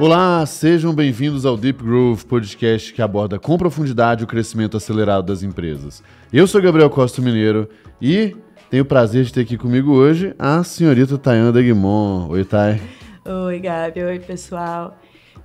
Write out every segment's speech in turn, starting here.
Olá, sejam bem-vindos ao Deep Groove, podcast que aborda com profundidade o crescimento acelerado das empresas. Eu sou Gabriel Costa Mineiro e tenho o prazer de ter aqui comigo hoje a senhorita Tayanda Guimon. Oi, Tay. Oi, Gabi. Oi, pessoal.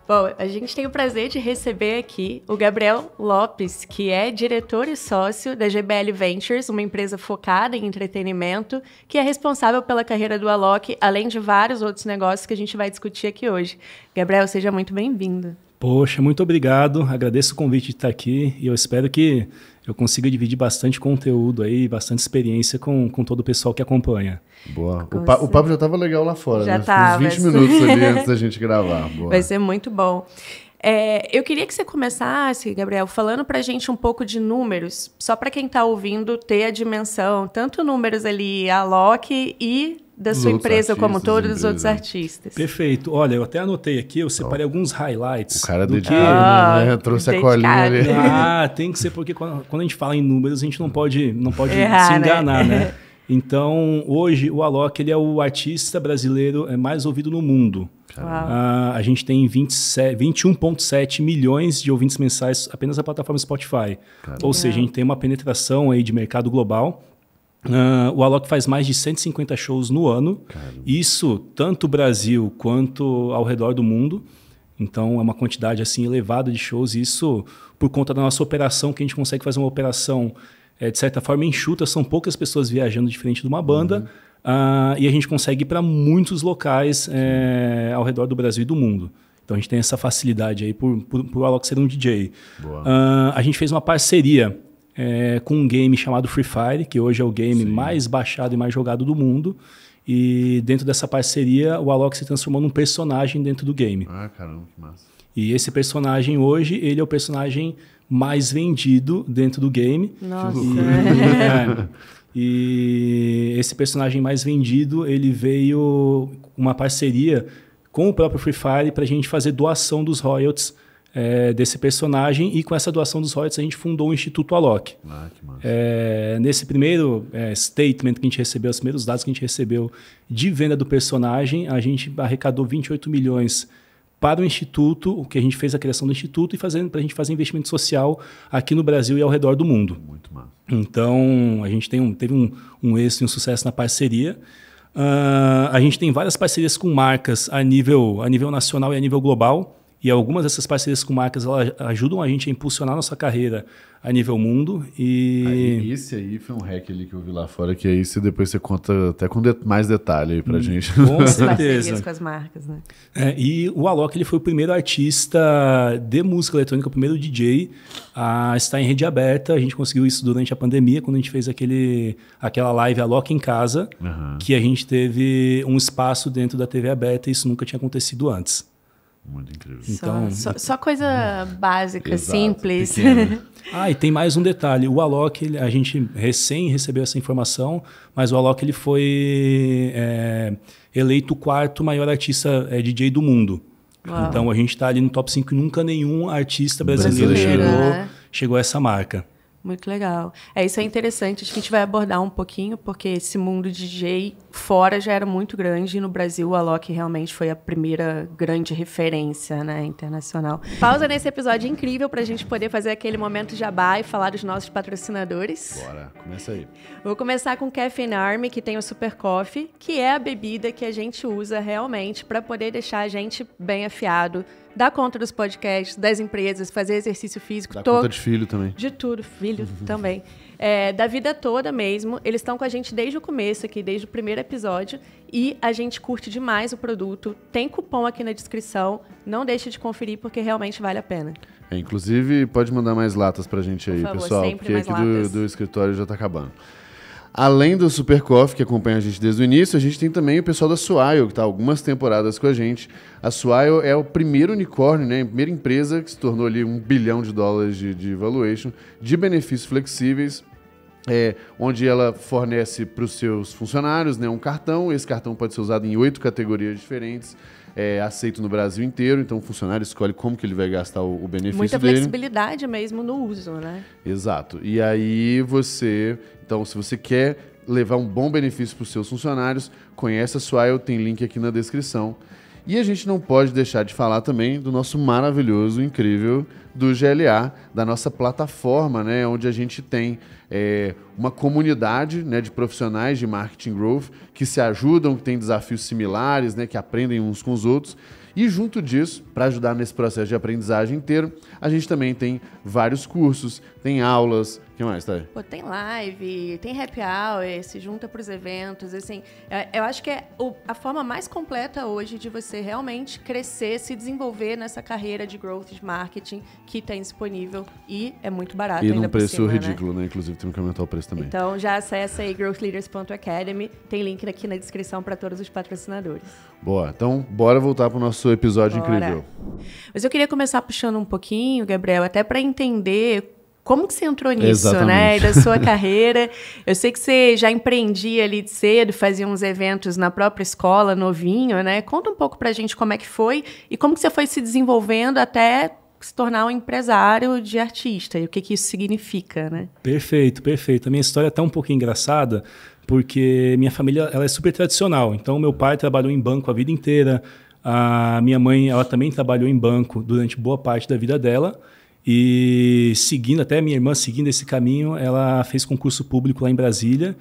Bom, a gente tem o prazer de receber aqui o Gabriel Lopes, que é diretor e sócio da GBL Ventures, uma empresa focada em entretenimento, que é responsável pela carreira do Alok, além de vários outros negócios que a gente vai discutir aqui hoje. Gabriel, seja muito bem-vindo. Poxa, muito obrigado. Agradeço o convite de estar aqui e eu espero que eu consigo dividir bastante conteúdo aí, bastante experiência com, com todo o pessoal que acompanha. Boa. O, pa, o papo já estava legal lá fora, já né? Tá, Uns 20 minutos ali antes da gente gravar. Boa. Vai ser muito bom. É, eu queria que você começasse, Gabriel, falando para a gente um pouco de números, só para quem está ouvindo ter a dimensão, tanto números ali, a LOC e da sua empresa, como todos os outros artistas. Perfeito. Olha, eu até anotei aqui, eu separei oh. alguns highlights. O cara do dia que... Oh, né? Ah, Trouxe dedicado. a colinha ali. Ah, tem que ser, porque quando, quando a gente fala em números, a gente não pode, não pode Errar, se né? enganar, né? né? Então, hoje, o Alok ele é o artista brasileiro é, mais ouvido no mundo. Ah, a gente tem 21,7 milhões de ouvintes mensais apenas na plataforma Spotify. Caramba. Ou seja, a gente tem uma penetração aí de mercado global Uh, o Alok faz mais de 150 shows no ano. Caramba. Isso tanto Brasil quanto ao redor do mundo. Então é uma quantidade assim elevada de shows. isso por conta da nossa operação, que a gente consegue fazer uma operação é, de certa forma enxuta. São poucas pessoas viajando diferente de uma banda. Uhum. Uh, e a gente consegue ir para muitos locais é, ao redor do Brasil e do mundo. Então a gente tem essa facilidade aí por, por, por o Alok ser um DJ. Uh, ah, a gente fez uma parceria é, com um game chamado Free Fire, que hoje é o game Sim. mais baixado e mais jogado do mundo. E dentro dessa parceria, o Alok se transformou num personagem dentro do game. Ah, caramba, que massa. E esse personagem hoje, ele é o personagem mais vendido dentro do game. Nossa. E, é, e esse personagem mais vendido, ele veio uma parceria com o próprio Free Fire para a gente fazer doação dos royalties é, desse personagem e com essa doação dos royalties a gente fundou o Instituto Alok. Ah, é, nesse primeiro é, statement que a gente recebeu, os primeiros dados que a gente recebeu de venda do personagem, a gente arrecadou 28 milhões para o Instituto, o que a gente fez a criação do Instituto e fazendo para a gente fazer investimento social aqui no Brasil e ao redor do mundo. Muito massa. Então, a gente tem um, teve um, um êxito e um sucesso na parceria. Uh, a gente tem várias parcerias com marcas a nível, a nível nacional e a nível global. E algumas dessas parcerias com marcas ajudam a gente a impulsionar a nossa carreira a nível mundo. E aí, ah, esse aí foi um hack ali que eu vi lá fora, que aí você depois você conta até com de mais detalhe para hum, gente. Com certeza. com as marcas, né? É, e o Alok ele foi o primeiro artista de música eletrônica, o primeiro DJ a estar em rede aberta. A gente conseguiu isso durante a pandemia, quando a gente fez aquele, aquela live Alok em casa, uhum. que a gente teve um espaço dentro da TV aberta e isso nunca tinha acontecido antes. Muito incrível. Então, só, só, só coisa básica, exato, simples. ah, e tem mais um detalhe. O Alok, ele, a gente recém recebeu essa informação, mas o Alok ele foi é, eleito o quarto maior artista é, DJ do mundo. Uau. Então a gente está ali no top 5 nunca nenhum artista brasileiro, brasileiro chegou, né? chegou a essa marca. Muito legal. É, isso é interessante. Acho que a gente vai abordar um pouquinho, porque esse mundo de DJ fora já era muito grande e no Brasil a Loki realmente foi a primeira grande referência né, internacional. Pausa nesse episódio incrível para a gente poder fazer aquele momento jabá e falar dos nossos patrocinadores. Bora, começa aí. Vou começar com o Caffeine Army, que tem o Super Coffee, que é a bebida que a gente usa realmente para poder deixar a gente bem afiado dar conta dos podcasts, das empresas, fazer exercício físico. Dar conta de filho também. De tudo, filho também. É, da vida toda mesmo. Eles estão com a gente desde o começo aqui, desde o primeiro episódio. E a gente curte demais o produto. Tem cupom aqui na descrição. Não deixe de conferir, porque realmente vale a pena. É, inclusive, pode mandar mais latas pra gente aí, favor, pessoal. Porque aqui do, do, escritório já tá acabando. Além do Super Coffee, que acompanha a gente desde o início, a gente tem também o pessoal da Suaio, que está algumas temporadas com a gente. A Suaio é o primeiro unicórnio, né? a primeira empresa que se tornou ali um bilhão de dólares de, de valuation, de benefícios flexíveis, é, onde ela fornece para os seus funcionários né, um cartão. Esse cartão pode ser usado em oito categorias diferentes é, aceito no Brasil inteiro, então o funcionário escolhe como que ele vai gastar o, o benefício Muita dele. Muita flexibilidade mesmo no uso, né? Exato. E aí você, então, se você quer levar um bom benefício para os seus funcionários, conheça a Swile, tem link aqui na descrição. E a gente não pode deixar de falar também do nosso maravilhoso, incrível do GLA, da nossa plataforma, né, onde a gente tem é, uma comunidade né, de profissionais de marketing growth que se ajudam, que têm desafios similares, né, que aprendem uns com os outros. E junto disso, para ajudar nesse processo de aprendizagem inteiro, a gente também tem vários cursos, tem aulas, que mais, tá? Pô, tem live, tem happy hour, se junta para os eventos, assim. É, eu acho que é a forma mais completa hoje de você realmente crescer, se desenvolver nessa carreira de growth de marketing que tem disponível e é muito barato. E num preço cima, né? ridículo, né? né? Inclusive, tem que aumentar o preço também. Então já acessa aí growthleaders.academy, tem link aqui na descrição para todos os patrocinadores. Boa, então bora voltar para o nosso episódio bora. incrível. Mas eu queria começar puxando um pouquinho, Gabriel, até para entender como que você entrou nisso, né? Exatamente. né? Da sua carreira. Eu sei que você já empreendia ali de cedo, fazia uns eventos na própria escola, novinho, né? Conta um pouco pra gente como é que foi e como que você foi se desenvolvendo até se tornar um empresário de artista e o que, que isso significa, né? Perfeito, perfeito. A minha história é tá até um pouco engraçada, porque minha família ela é super tradicional. Então, meu pai trabalhou em banco a vida inteira, a minha mãe ela também trabalhou em banco durante boa parte da vida dela. E seguindo, até minha irmã seguindo esse caminho, ela fez concurso público lá em Brasília.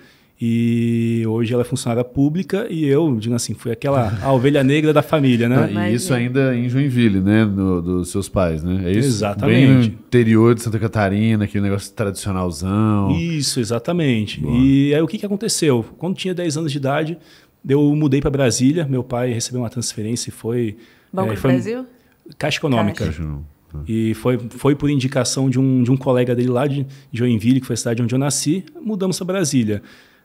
E hoje ela é funcionária pública e eu, digamos assim, fui aquela a ovelha negra da família, né? e isso ainda em Joinville, né? No, dos seus pais, né? É isso? Exatamente. Bem no interior de Santa Catarina, aquele negócio tradicionalzão. Isso, exatamente. Boa. E aí o que, que aconteceu? Quando tinha 10 anos de idade, eu mudei para Brasília. Meu pai recebeu uma transferência e foi. Banco é, do foi Brasil? Caixa Econômica. Caixa. E foi, foi por indicação de um, de um colega dele lá de Joinville, que foi a cidade onde eu nasci, mudamos para Brasília.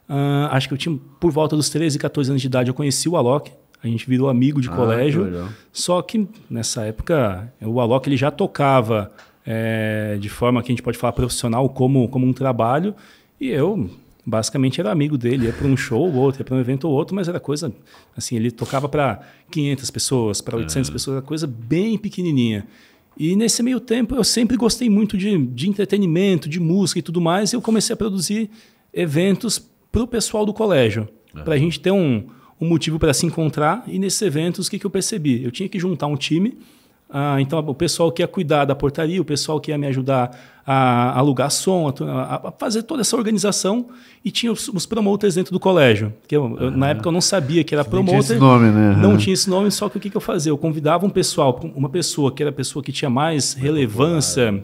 Uh, acho que eu tinha por volta dos 13, 14 anos de idade, eu conheci o Alok. A gente virou amigo de ah, colégio. Que só que nessa época, o Alok ele já tocava é, de forma que a gente pode falar profissional como, como um trabalho. E eu, basicamente era amigo dele, ia para um show ou outro, ia para um evento ou outro, mas era coisa assim, ele tocava para 500 pessoas, para 800 é. pessoas, era coisa bem pequenininha. E nesse meio tempo eu sempre gostei muito de, de entretenimento, de música e tudo mais, e eu comecei a produzir eventos para o pessoal do colégio, uhum. para a gente ter um, um motivo para se encontrar. E nesses eventos, o que, que eu percebi? Eu tinha que juntar um time ah, então o pessoal que ia cuidar da portaria, o pessoal que ia me ajudar a alugar som, a, a fazer toda essa organização e tinha os, os promoters dentro do colégio. Que eu, na ah, época eu não sabia que era Você promoter. Não tinha esse nome, né? Não tinha esse nome, só que o que, que eu fazia? Eu convidava um pessoal, uma pessoa que era a pessoa que tinha mais relevância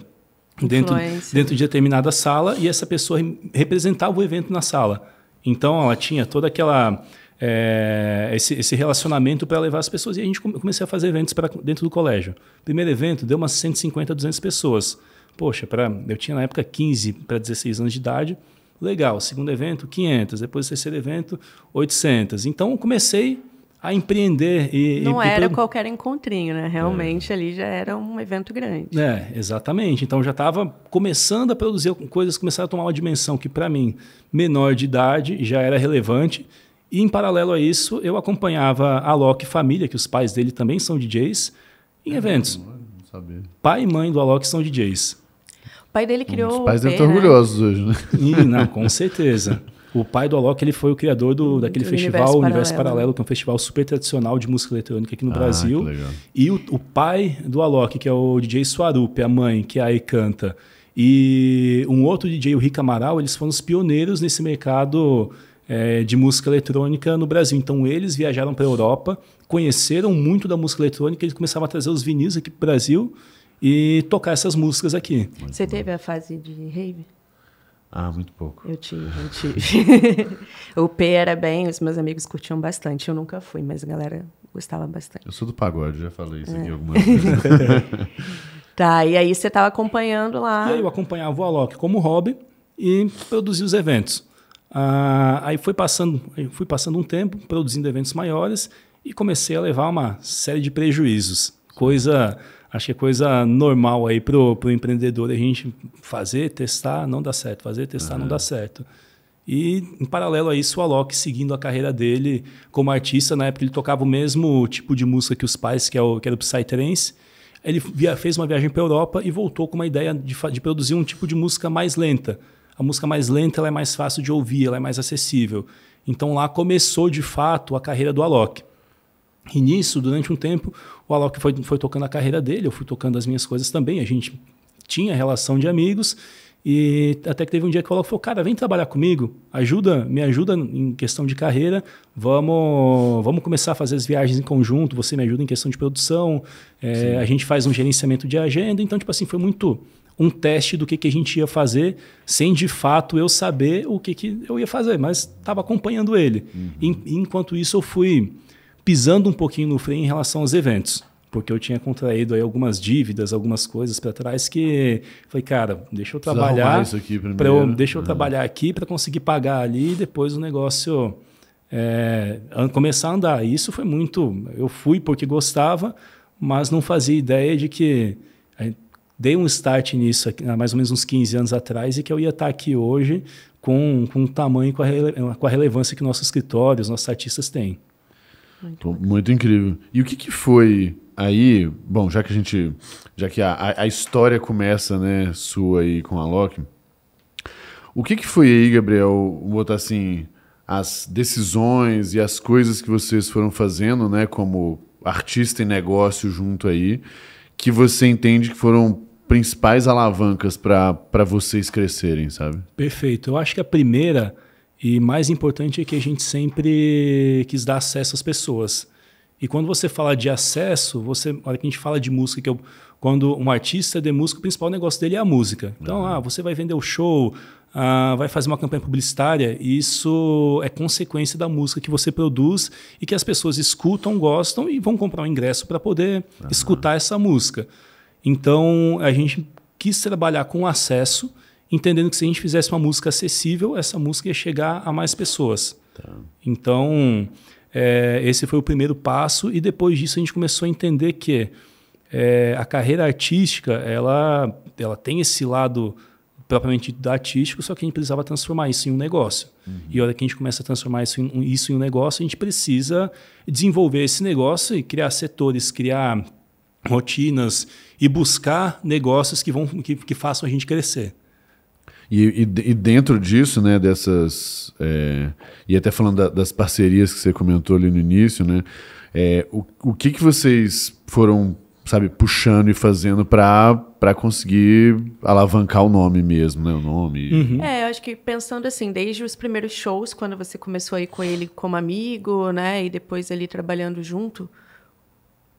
dentro, dentro de determinada sala e essa pessoa representava o evento na sala. Então ela tinha toda aquela é, esse, esse, relacionamento para levar as pessoas. E a gente come, comecei a fazer eventos pra, dentro do colégio. Primeiro evento deu umas 150, 200 pessoas. Poxa, pra, eu tinha na época 15 para 16 anos de idade. Legal. Segundo evento, 500. Depois, terceiro evento, 800. Então, comecei a empreender. E, Não e, era e... qualquer encontrinho, né? Realmente é. ali já era um evento grande. É, exatamente. Então já estava começando a produzir coisas, começaram a tomar uma dimensão que para mim, menor de idade, já era relevante e em paralelo a isso, eu acompanhava a Alok família, que os pais dele também são DJs, em é, eventos. Pai e mãe do Alok são DJs. O pai dele criou. Os pais dele estão né? orgulhosos hoje, né? E, não, com certeza. O pai do Alok ele foi o criador do, daquele do festival Universo Paralelo. Universo Paralelo. Né? que é um festival super tradicional de música eletrônica aqui no ah, Brasil. E o, o, pai do Alok, que é o DJ Suarupe, a mãe, que é a Canta, e um outro DJ, o Rick Amaral, eles foram os pioneiros nesse mercado é, de música eletrônica no Brasil. Então eles viajaram para a Europa, conheceram muito da música eletrônica, eles começavam a trazer os vinis aqui para o Brasil e tocar essas músicas aqui. Muito Você bom. teve a fase de rave? Ah, muito pouco. Eu tive, eu tive. o P era bem, os meus amigos curtiam bastante. Eu nunca fui, mas a galera gostava bastante. Eu sou do pagode, já falei isso é. aqui algumas vezes. tá, e aí você estava acompanhando lá. E aí eu acompanhava o Alok como hobby e produzia os eventos. Ah, aí foi passando, fui passando um tempo produzindo eventos maiores e comecei a levar uma série de prejuízos. Coisa, acho que é coisa normal aí pro, pro empreendedor a gente fazer, testar, não dá certo, fazer, testar, uhum. não dá é. certo. E em paralelo a isso, o Alok seguindo a carreira dele como artista, na época ele tocava o mesmo tipo de música que os pais, que, é o, que era o Psytrance. Ele via, fez uma viagem para Europa e voltou com uma ideia de, de produzir um tipo de música mais lenta a música mais lenta ela é mais fácil de ouvir, ela é mais acessível. Então lá começou de fato a carreira do Alok. E nisso, durante um tempo, o Alok foi, foi tocando a carreira dele, eu fui tocando as minhas coisas também. A gente tinha relação de amigos e até que teve um dia que o Alok falou: Cara, vem trabalhar comigo, ajuda, me ajuda em questão de carreira, vamos, vamos começar a fazer as viagens em conjunto. Você me ajuda em questão de produção, é, a gente faz um gerenciamento de agenda. Então, tipo assim, foi muito um teste do que, que a gente ia fazer, sem de fato eu saber o que, que eu ia fazer, mas estava acompanhando ele. Uhum. E, enquanto isso, eu fui pisando um pouquinho no freio em relação aos eventos, porque eu tinha contraído aí algumas dívidas, algumas coisas para trás que falei, cara, deixa eu trabalhar, pra eu, deixa eu uhum. trabalhar aqui para conseguir pagar ali e depois o negócio é, começar a andar. E isso foi muito, eu fui porque gostava, mas não fazia ideia de que dei um start nisso aqui, há mais ou menos uns 15 anos atrás e que eu ia estar aqui hoje com, com o tamanho, com a, rele, com a relevância que nossos escritórios, nossos artistas têm. Muito, Muito incrível. E o que, que, foi aí? Bom, já que a gente. Já que a, a história começa, né, sua aí com a Loki. O que, que foi aí, Gabriel, vou botar assim, as decisões e as coisas que vocês foram fazendo, né, como artista e negócio junto aí, que você entende que foram principais alavancas para vocês crescerem, sabe? Perfeito. Eu acho que a primeira e mais importante é que a gente sempre quis dar acesso às pessoas. E quando você fala de acesso, você, na hora que a gente fala de música, que eu, quando um artista é de música, o principal negócio dele é a música. Então, uhum. ah, você vai vender o show, ah, vai fazer uma campanha publicitária, isso é consequência da música que você produz e que as pessoas escutam, gostam e vão comprar um ingresso para poder uhum. escutar essa música. Então, a gente quis trabalhar com acesso, entendendo que se a gente fizesse uma música acessível, essa música ia chegar a mais pessoas. Tá. Então, é, esse foi o primeiro passo e depois disso a gente começou a entender que é, a carreira artística ela, ela tem esse lado propriamente dito artístico, só que a gente precisava transformar isso em um negócio. Uhum. E a hora que a gente começa a transformar isso em, isso em um negócio, a gente precisa desenvolver esse negócio e criar setores, criar rotinas e buscar negócios que, vão, que, que façam a gente crescer. E, e, e, dentro disso, né, dessas. É, e até falando da, das parcerias que você comentou ali no início, né? É, o, o que, que vocês foram sabe, puxando e fazendo para conseguir alavancar o nome mesmo, né? O nome. Uhum. É, eu acho que pensando assim, desde os primeiros shows, quando você começou aí com ele como amigo, né? E depois ali trabalhando junto,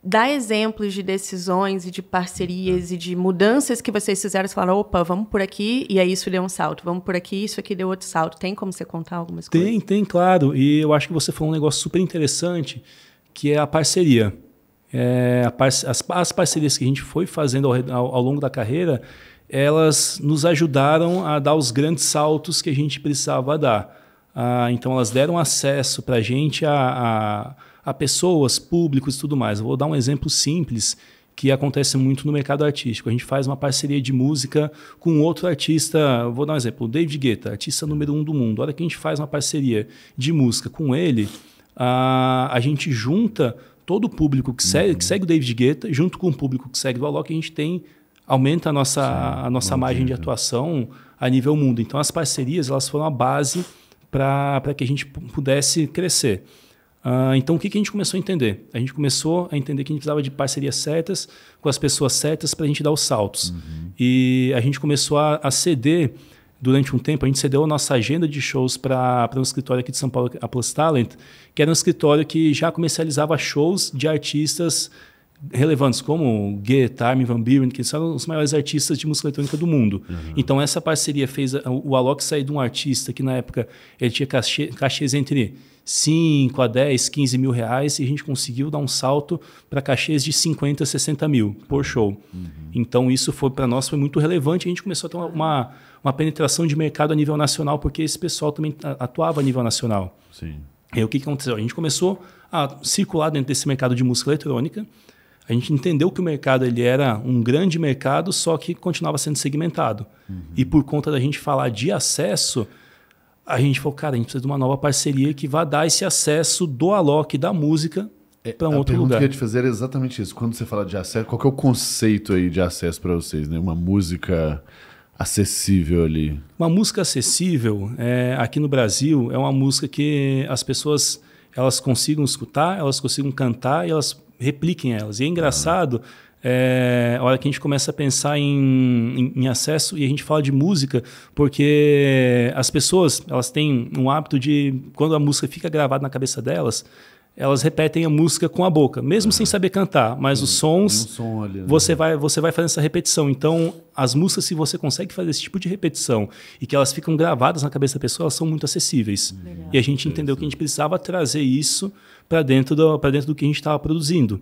dá exemplos de decisões e de parcerias e de mudanças que vocês fizeram. Você falaram, opa, vamos por aqui, e aí isso deu um salto. Vamos por aqui, isso aqui deu outro salto. Tem como você contar algumas tem, coisas? Tem, tem, claro. E eu acho que você falou um negócio super interessante, que é a parceria é, par as, as, parcerias que a gente foi fazendo ao, ao, ao longo da carreira, elas nos ajudaram a dar os grandes saltos que a gente precisava dar. Ah, então elas deram acesso para a gente a, a, pessoas, públicos e tudo mais. Eu vou dar um exemplo simples que acontece muito no mercado artístico. A gente faz uma parceria de música com outro artista, vou dar um exemplo, o David Guetta, artista número um do mundo. A hora que a gente faz uma parceria de música com ele, ah, a gente junta todo o público que, uhum. segue, que segue o David Guetta, junto com o público que segue o Alok, a gente tem aumenta a nossa, Sim, a nossa margem de atuação a nível mundo. Então as parcerias elas foram a base para que a gente pudesse crescer. Uh, então o que, que a gente começou a entender? A gente começou a entender que a gente precisava de parcerias certas com as pessoas certas para a gente dar os saltos. Uhum. E a gente começou a, a ceder durante um tempo, a gente cedeu a nossa agenda de shows para um escritório aqui de São Paulo, a Plus Talent, que era um escritório que já comercializava shows de artistas relevantes como Goethe, Armin van Buren, que são os maiores artistas de música eletrônica do mundo. Uhum. Então essa parceria fez o Alok sair de um artista que na época ele tinha cachê, cachês entre 5 a 10, 15 mil reais e a gente conseguiu dar um salto para cachês de 50, 60 mil por show. Uhum. Então isso foi para nós foi muito relevante. A gente começou a ter uma, uma penetração de mercado a nível nacional porque esse pessoal também atuava a nível nacional. Sim. E aí, o que, que aconteceu? A gente começou a circular dentro desse mercado de música eletrônica a gente entendeu que o mercado ele era um grande mercado, só que continuava sendo segmentado. Uhum. E por conta da gente falar de acesso, a gente falou, cara, a gente precisa de uma nova parceria que vá dar esse acesso do Alok da música é, para um outro lugar. A pergunta que eu queria te fazer é exatamente isso. Quando você fala de acesso, qual é o conceito aí de acesso para vocês? Né? Uma música acessível ali. Uma música acessível é, aqui no Brasil é uma música que as pessoas elas consigam escutar, elas consigam cantar e elas repliquem elas. E é engraçado, ah. é, a hora que a gente começa a pensar em, em, em, acesso e a gente fala de música, porque as pessoas elas têm um hábito de, quando a música fica gravada na cabeça delas, elas repetem a música com a boca, mesmo ah. sem saber cantar, mas tem, os sons, um som ali, né? você vai você vai fazendo essa repetição. Então, as músicas se você consegue fazer esse tipo de repetição e que elas ficam gravadas na cabeça da pessoa, elas são muito acessíveis. Legal. Uhum. E a gente entendeu que a gente precisava trazer isso para dentro, do, dentro do que a gente estava produzindo.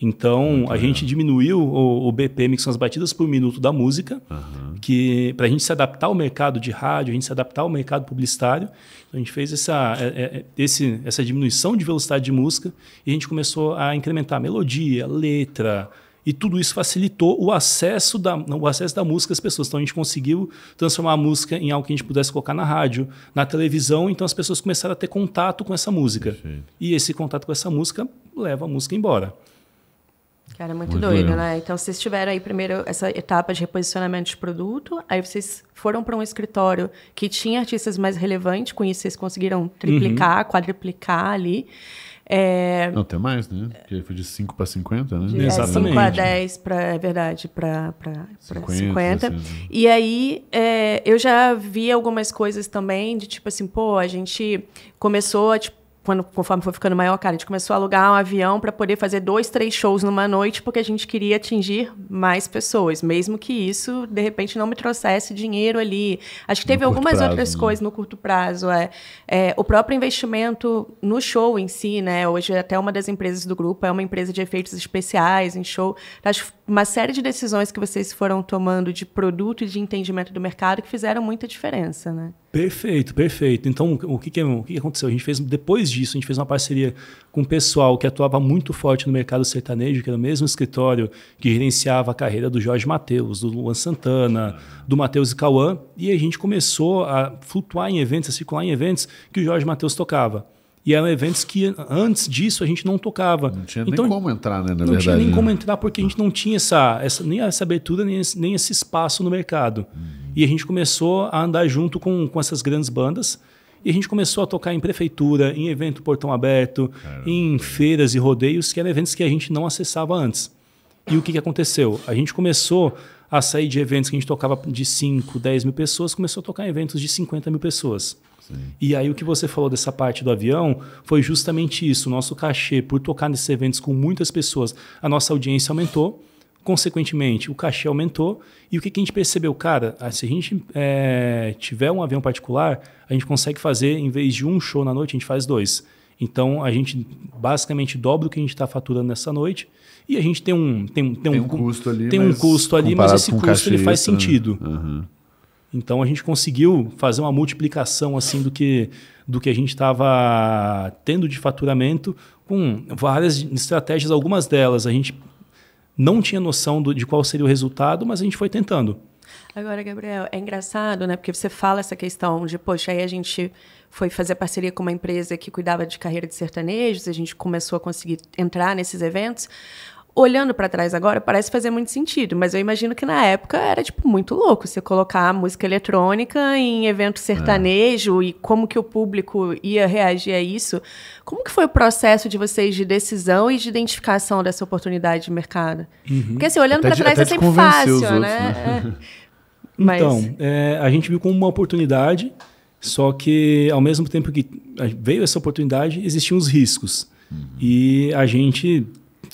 Então, Muito a legal. gente diminuiu o, o, BPM, que são as batidas por minuto da música, uhum. que para a gente se adaptar ao mercado de rádio, a gente se adaptar ao mercado publicitário, a gente fez essa, é, é, é esse, essa diminuição de velocidade de música e a gente começou a incrementar a melodia, a letra, e tudo isso facilitou o acesso da, o acesso da música às pessoas. Então a gente conseguiu transformar a música em algo que a gente pudesse colocar na rádio, na televisão. Então as pessoas começaram a ter contato com essa música. Perfeito. E esse contato com essa música leva a música embora. Cara, muito, muito doido, legal. né? Então vocês tiveram aí primeiro essa etapa de reposicionamento de produto, aí vocês foram para um escritório que tinha artistas mais relevantes, com isso vocês conseguiram triplicar, uhum. quadriplicar ali. É... Não, até mais, né? Porque foi de 5 para 50, né? De, é, Exatamente. 5 para 10, pra, é verdade, para 50. 50. Assim, né? E aí é, eu já vi algumas coisas também de tipo assim, pô, a gente começou a tipo, quando, conforme foi ficando maior, cara, a gente começou a alugar um avião para poder fazer dois, três shows numa noite, porque a gente queria atingir mais pessoas, mesmo que isso, de repente, não me trouxesse dinheiro ali. Acho que teve algumas prazo, outras né? coisas no curto prazo. É, é, o próprio investimento no show em si, né? Hoje, até uma das empresas do grupo é uma empresa de efeitos especiais em show. Acho uma série de decisões que vocês foram tomando de produto e de entendimento do mercado que fizeram muita diferença, né? Perfeito, perfeito. Então, o que, que, o que aconteceu? A gente fez, depois disso, a gente fez uma parceria com um pessoal que atuava muito forte no mercado sertanejo, que era o mesmo escritório que gerenciava a carreira do Jorge Mateus, do Luan Santana, do Mateus e Cauã, e a gente começou a flutuar em eventos, a circular em eventos que o Jorge Mateus tocava. E eram eventos que antes disso a gente não tocava. Não tinha então, nem como entrar, né? Na não verdade, tinha nem né? como entrar porque a gente não tinha essa, essa nem essa abertura, nem esse, nem esse espaço no mercado. Uhum. E a gente começou a andar junto com, com essas grandes bandas. E a gente começou a tocar em prefeitura, em evento portão aberto, Caramba. em feiras e rodeios, que eram eventos que a gente não acessava antes. E o que, que aconteceu? A gente começou a sair de eventos que a gente tocava de 5, 10 mil pessoas, começou a tocar em eventos de 50 mil pessoas. Sim. E aí o que você falou dessa parte do avião foi justamente isso. O nosso cachê, por tocar nesses eventos com muitas pessoas, a nossa audiência aumentou. Consequentemente, o cachê aumentou. E o que, que a gente percebeu? Cara, ah, se a gente é, tiver um avião particular, a gente consegue fazer, em vez de um show na noite, a gente faz dois. Então, a gente basicamente dobra o que a gente está faturando nessa noite. E a gente tem um, tem, tem, tem um, um, custo ali. Tem mas um custo ali, mas esse custo ele faz né? sentido. Né? Uhum. Então a gente conseguiu fazer uma multiplicação assim do que do que a gente estava tendo de faturamento com várias estratégias, algumas delas a gente não tinha noção do, de qual seria o resultado, mas a gente foi tentando. Agora, Gabriel, é engraçado, né? Porque você fala essa questão de, poxa, aí a gente foi fazer parceria com uma empresa que cuidava de carreira de sertanejos, a gente começou a conseguir entrar nesses eventos. Olhando para trás agora, parece fazer muito sentido, mas eu imagino que na época era, tipo, muito louco você colocar música eletrônica em evento sertanejo é. e como que o público ia reagir a isso. Como que foi o processo de vocês de decisão e de identificação dessa oportunidade de mercado? Uhum. Porque, assim, olhando para trás é sempre fácil, outros, né? né? É. Então, é, a gente viu como uma oportunidade, só que, ao mesmo tempo que veio essa oportunidade, existiam os riscos. Uhum. E a gente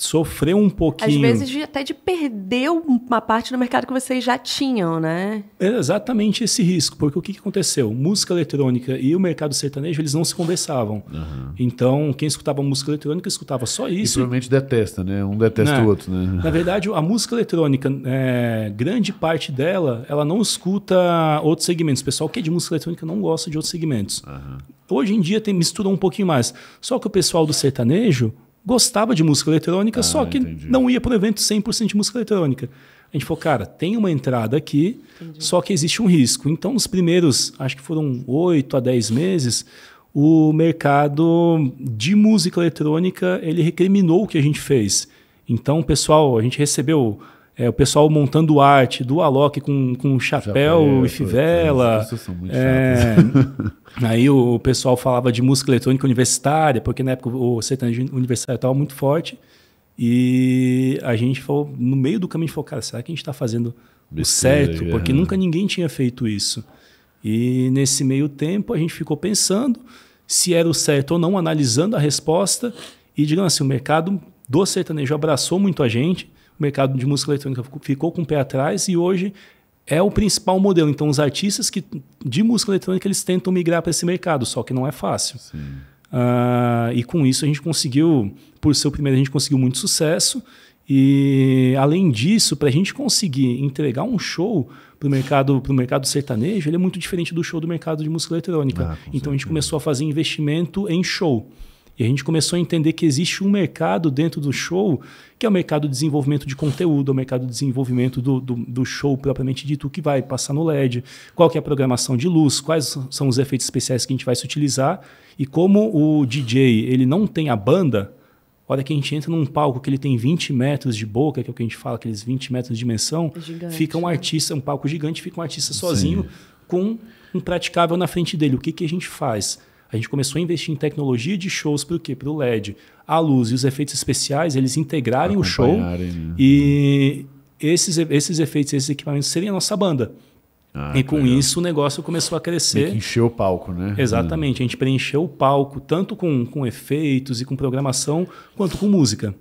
sofreu um pouquinho. Às vezes até de perder uma parte do mercado que vocês já tinham, né? É exatamente esse risco, porque o que, aconteceu? Música eletrônica e o mercado sertanejo, eles não se conversavam. Uhum. Então, quem escutava música eletrônica escutava só isso. E provavelmente detesta, né? Um detesta né? o outro, né? Na verdade, a música eletrônica, é, grande parte dela, ela não escuta outros segmentos. O pessoal que é de música eletrônica não gosta de outros segmentos. Uhum. Hoje em dia tem mistura um pouquinho mais. Só que o pessoal do sertanejo, gostava de música eletrônica, ah, só que entendi. não ia para o evento 100% de música eletrônica. A gente falou, cara, tem uma entrada aqui, entendi. só que existe um risco. Então, nos primeiros, acho que foram 8 a 10 meses, o mercado de música eletrônica, ele recriminou o que a gente fez. Então, pessoal, a gente recebeu é, o pessoal montando arte do Alok com, com chapéu, chapéu e é, fivela. Isso, são muito é, aí o, pessoal falava de música eletrônica universitária, porque na época o sertanejo universitário estava muito forte. E a gente falou, no meio do caminho, falou, cara, será que a gente está fazendo Besteira, o certo? É. Porque é. nunca ninguém tinha feito isso. E nesse meio tempo a gente ficou pensando se era o certo ou não, analisando a resposta. E digamos assim, o mercado do sertanejo abraçou muito a gente o mercado de música eletrônica ficou com o pé atrás e hoje é o principal modelo. Então, os artistas que de música eletrônica eles tentam migrar para esse mercado, só que não é fácil. Uh, e com isso a gente conseguiu, por ser o primeiro, a gente conseguiu muito sucesso. E além disso, para a gente conseguir entregar um show para o mercado, pro mercado sertanejo, ele é muito diferente do show do mercado de música eletrônica. Ah, então certeza. a gente começou a fazer investimento em show. E a gente começou a entender que existe um mercado dentro do show, que é o mercado de desenvolvimento de conteúdo, é o mercado de desenvolvimento do, do, do show propriamente dito, o que vai passar no LED, qual que é a programação de luz, quais são os efeitos especiais que a gente vai se utilizar. E como o DJ ele não tem a banda, a hora que a gente entra num palco que ele tem 20 metros de boca, que é o que a gente fala, aqueles 20 metros de dimensão, fica um né? artista, um palco gigante, fica um artista sozinho Sim. com um praticável na frente dele. O que, que a gente faz? A gente começou a investir em tecnologia de shows para o quê? Para o LED. A luz e os efeitos especiais, eles integrarem o show né? e esses, esses efeitos, esses equipamentos serem a nossa banda. Ah, e com legal. isso o negócio começou a crescer. encheu o palco, né? Exatamente. Hum. A gente preencheu o palco tanto com, com efeitos e com programação, quanto com música.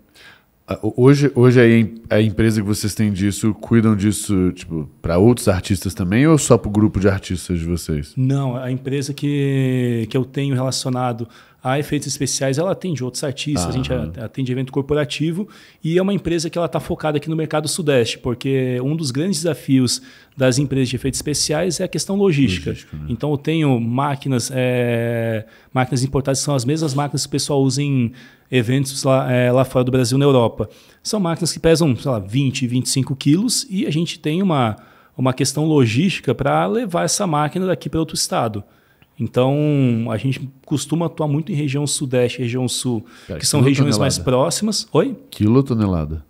Hoje, hoje a, empresa que vocês têm disso, cuidam disso, tipo, para outros artistas também ou só para o grupo de artistas de vocês? Não, a empresa que, que eu tenho relacionado a efeitos especiais, ela atende outros artistas, a gente ah. atende evento corporativo e é uma empresa que ela está focada aqui no mercado sudeste, porque um dos grandes desafios das empresas de efeitos especiais é a questão logística. logística né? Então eu tenho máquinas, é, máquinas importadas são as mesmas máquinas que o pessoal usa em eventos lá, é, lá fora do Brasil, na Europa. São máquinas que pesam, sei lá, 20, 25 quilos e a gente tem uma, uma questão logística para levar essa máquina daqui para outro estado. Então, a gente costuma atuar muito em região sudeste, região sul, Pera, que são regiões tonelada. mais próximas. Oi? Quilo tonelada.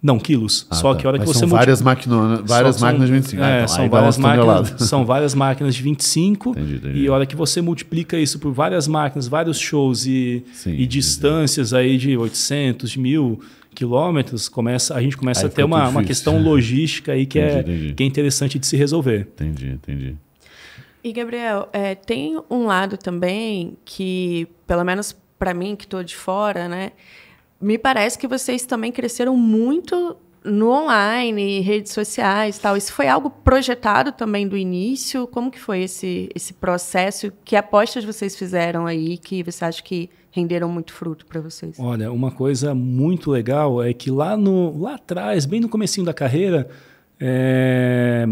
Não, quilos. Ah, só tá. que a hora Mas que você são várias, máquinas várias são, máquinas de 25. É, ah, então, são, várias máquinas, são várias máquinas de 25. entendi, entendi. E a hora que você multiplica isso por várias máquinas, vários shows e, Sim, e distâncias aí de 800, de 1000 quilômetros, começa, a gente começa aí a ter uma, uma, questão logística aí que, é, que é interessante de se resolver. Entendi, entendi. E, Gabriel, é, tem um lado também que, pelo menos para mim que estou de fora, né? me parece que vocês também cresceram muito no online, redes sociais, tal. Isso foi algo projetado também do início? Como que foi esse esse processo? Que apostas vocês fizeram aí que você acha que renderam muito fruto para vocês? Olha, uma coisa muito legal é que lá no lá atrás, bem no comecinho da carreira, é,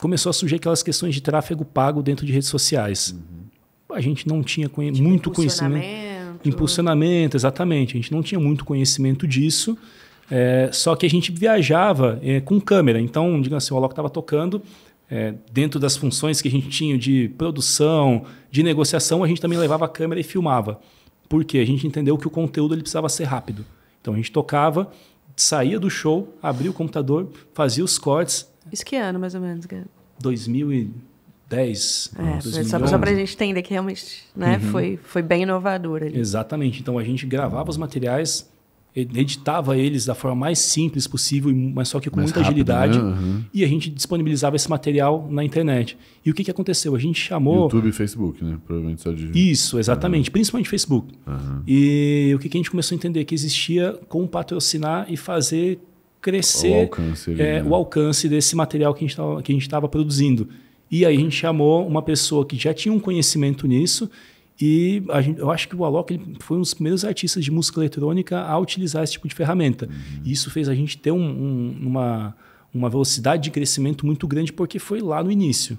começou a surgir aquelas questões de tráfego pago dentro de redes sociais. Uhum. A gente não tinha conhe tipo, muito conhecimento né? Impulsionamento, exatamente. A gente não tinha muito conhecimento disso. É, só que a gente viajava é, com câmera. Então, digamos assim, o Alok estava tocando. É, dentro das funções que a gente tinha de produção, de negociação, a gente também levava a câmera e filmava. Porque a gente entendeu que o conteúdo ele precisava ser rápido. Então a gente tocava, saía do show, abria o computador, fazia os cortes. Isso que ano, mais ou menos, 2000 e 10 é, né, só, Só para a gente entender que realmente né, uhum. foi, foi bem inovador ali. Exatamente. Então a gente gravava os materiais, editava eles da forma mais simples possível, mas só que com mais muita rápido, agilidade. Né? Uhum. E a gente disponibilizava esse material na internet. E o que, que aconteceu? A gente chamou. YouTube e Facebook, né? Provavelmente só de. Isso, exatamente. Uhum. Principalmente Facebook. Uhum. E o que, que a gente começou a entender? Que existia como patrocinar e fazer crescer o alcance, ali, é, né? o alcance desse material que a gente estava produzindo. E aí a gente chamou uma pessoa que já tinha um conhecimento nisso e gente, eu acho que o Alok ele foi um dos primeiros artistas de música eletrônica a utilizar esse tipo de ferramenta. Uhum. E isso fez a gente ter um, um, uma, uma velocidade de crescimento muito grande porque foi lá no início.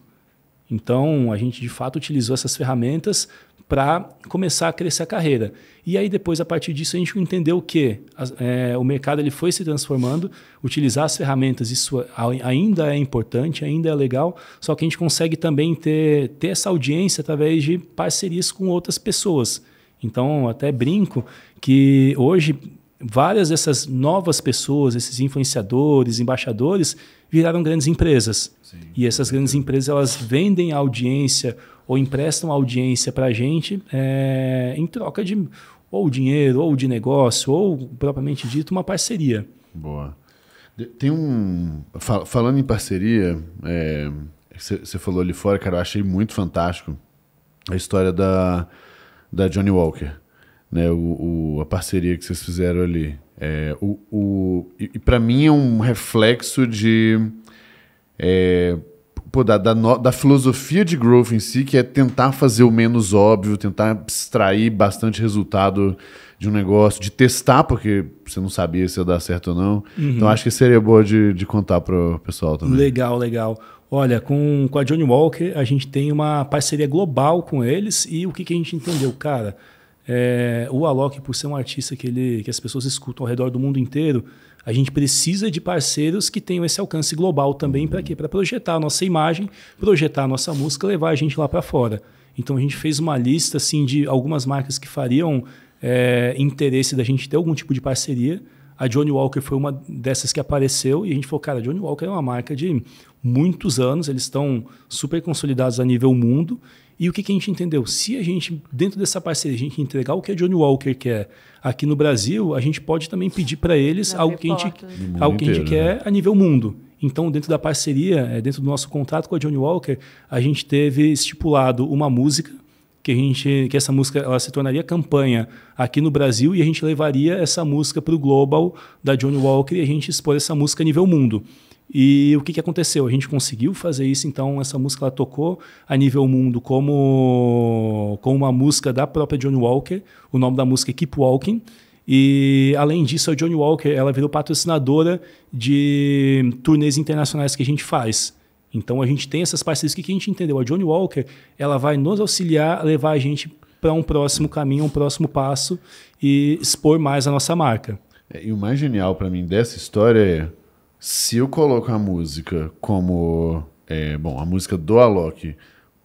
Então, a gente de fato utilizou essas ferramentas para começar a crescer a carreira. E aí depois, a partir disso, a gente entendeu que eh, é, o mercado ele foi se transformando, utilizar as ferramentas, isso ainda é importante, ainda é legal, só que a gente consegue também ter, ter essa audiência através de parcerias com outras pessoas. Então, até brinco que hoje várias dessas novas pessoas, esses influenciadores, embaixadores, viraram grandes empresas. Sim. E essas grandes empresas elas vendem audiência ou emprestam audiência para a gente é, em troca de ou dinheiro, ou de negócio, ou propriamente dito, uma parceria. Boa. Tem um. Fal falando em parceria, você eh, é, falou ali fora, cara, eu achei muito fantástico a história da, da Johnny Walker né, o, o, a parceria que vocês fizeram ali. É, o, o, e, e para mim é um reflexo de. É, pô, da, da, no, da, filosofia de growth em si, que é tentar fazer o menos óbvio, tentar extrair bastante resultado de um negócio, de testar, porque você não sabia se ia dar certo ou não. Uhum. Então acho que seria boa de, de contar para o pessoal também. Legal, legal. Olha, com, com a Johnny Walker, a gente tem uma parceria global com eles e o que, que a gente entendeu? Cara, é, o Alok, por ser um artista que, ele, que as pessoas escutam ao redor do mundo inteiro, a gente precisa de parceiros que tenham esse alcance global também para quê? Para projetar a nossa imagem, projetar a nossa música, levar a gente lá para fora. Então a gente fez uma lista assim de algumas marcas que fariam é, interesse da gente ter algum tipo de parceria. A Johnny Walker foi uma dessas que apareceu e a gente falou, cara, a Johnny Walker é uma marca de muitos anos, eles estão super consolidados a nível mundo e o que, que, a gente entendeu? Se a gente, dentro dessa parceria, a gente entregar o que a Johnny Walker quer aqui no Brasil, a gente pode também pedir para eles algo que, gente, algo que, a gente, né? quer a nível mundo. Então, dentro da parceria, é, dentro do nosso contrato com a Johnny Walker, a gente teve estipulado uma música que a gente que essa música ela se tornaria campanha aqui no Brasil e a gente levaria essa música para o global da Johnny Walker e a gente expor essa música a nível mundo. E o que, que aconteceu? A gente conseguiu fazer isso, então essa música ela tocou a nível mundo como, como uma música da própria Johnny Walker. O nome da música é Keep Walking. E além disso, a Johnny Walker ela virou patrocinadora de turnês internacionais que a gente faz. Então a gente tem essas parcerias. O que, que a gente entendeu? A Johnny Walker ela vai nos auxiliar a levar a gente para um próximo caminho, um próximo passo e expor mais a nossa marca. É, e o mais genial para mim dessa história é se eu coloco a música como. É, bom, a música do Alok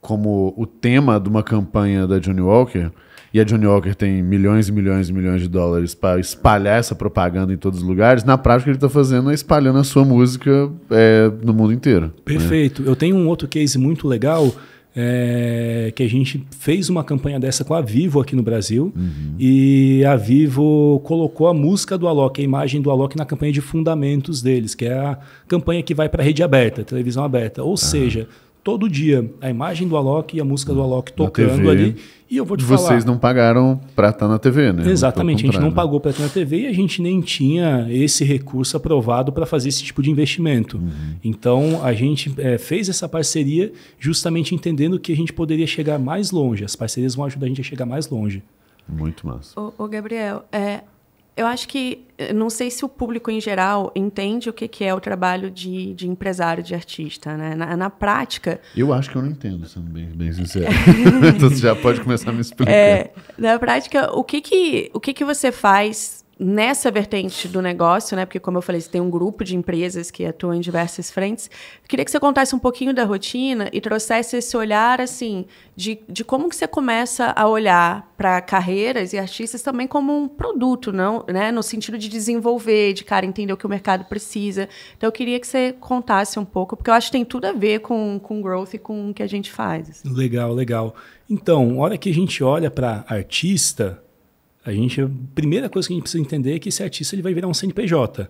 como o tema de uma campanha da Johnny Walker, e a Johnny Walker tem milhões e milhões e milhões de dólares para espalhar essa propaganda em todos os lugares, na prática ele está fazendo é espalhando a sua música é, no mundo inteiro. Né? Perfeito. Né? Eu tenho um outro case muito legal é, que a gente fez uma campanha dessa com a Vivo aqui no Brasil uhum. e a Vivo colocou a música do Alok, a imagem do Alok na campanha de fundamentos deles, que é a campanha que vai para a rede aberta, televisão aberta. Ou uhum. seja, todo dia a imagem do Alok e a música do Alok tocando ali. E eu vou te Vocês falar. Vocês não pagaram para estar tá na TV, né? Exatamente, a gente não pagou para estar na TV e a gente nem tinha esse recurso aprovado para fazer esse tipo de investimento. Uhum. Então a gente é, fez essa parceria justamente entendendo que a gente poderia chegar mais longe. As parcerias vão ajudar a gente a chegar mais longe. Muito massa. Ô, ô Gabriel, é, eu acho que, eh, não sei se o público em geral entende o que, que é o trabalho de, de empresário, de artista, né? Na, na, prática... Eu acho que eu não entendo, sendo bem, bem sincero. então você já pode começar a me explicar. É, na prática, o que que, o que, que você faz nessa vertente do negócio, né? Porque como eu falei, você tem um grupo de empresas que atuam em diversas frentes. Eu queria que você contasse um pouquinho da rotina e trouxesse esse olhar assim de, de como que você começa a olhar para carreiras e artistas também como um produto, não, né? No sentido de desenvolver, de cara entender o que o mercado precisa. Então eu queria que você contasse um pouco, porque eu acho que tem tudo a ver com com growth e com o que a gente faz. Assim. Legal, legal. Então, hora que a gente olha para artista, a gente, a primeira coisa que a gente precisa entender é que esse artista ele vai virar um CNPJ.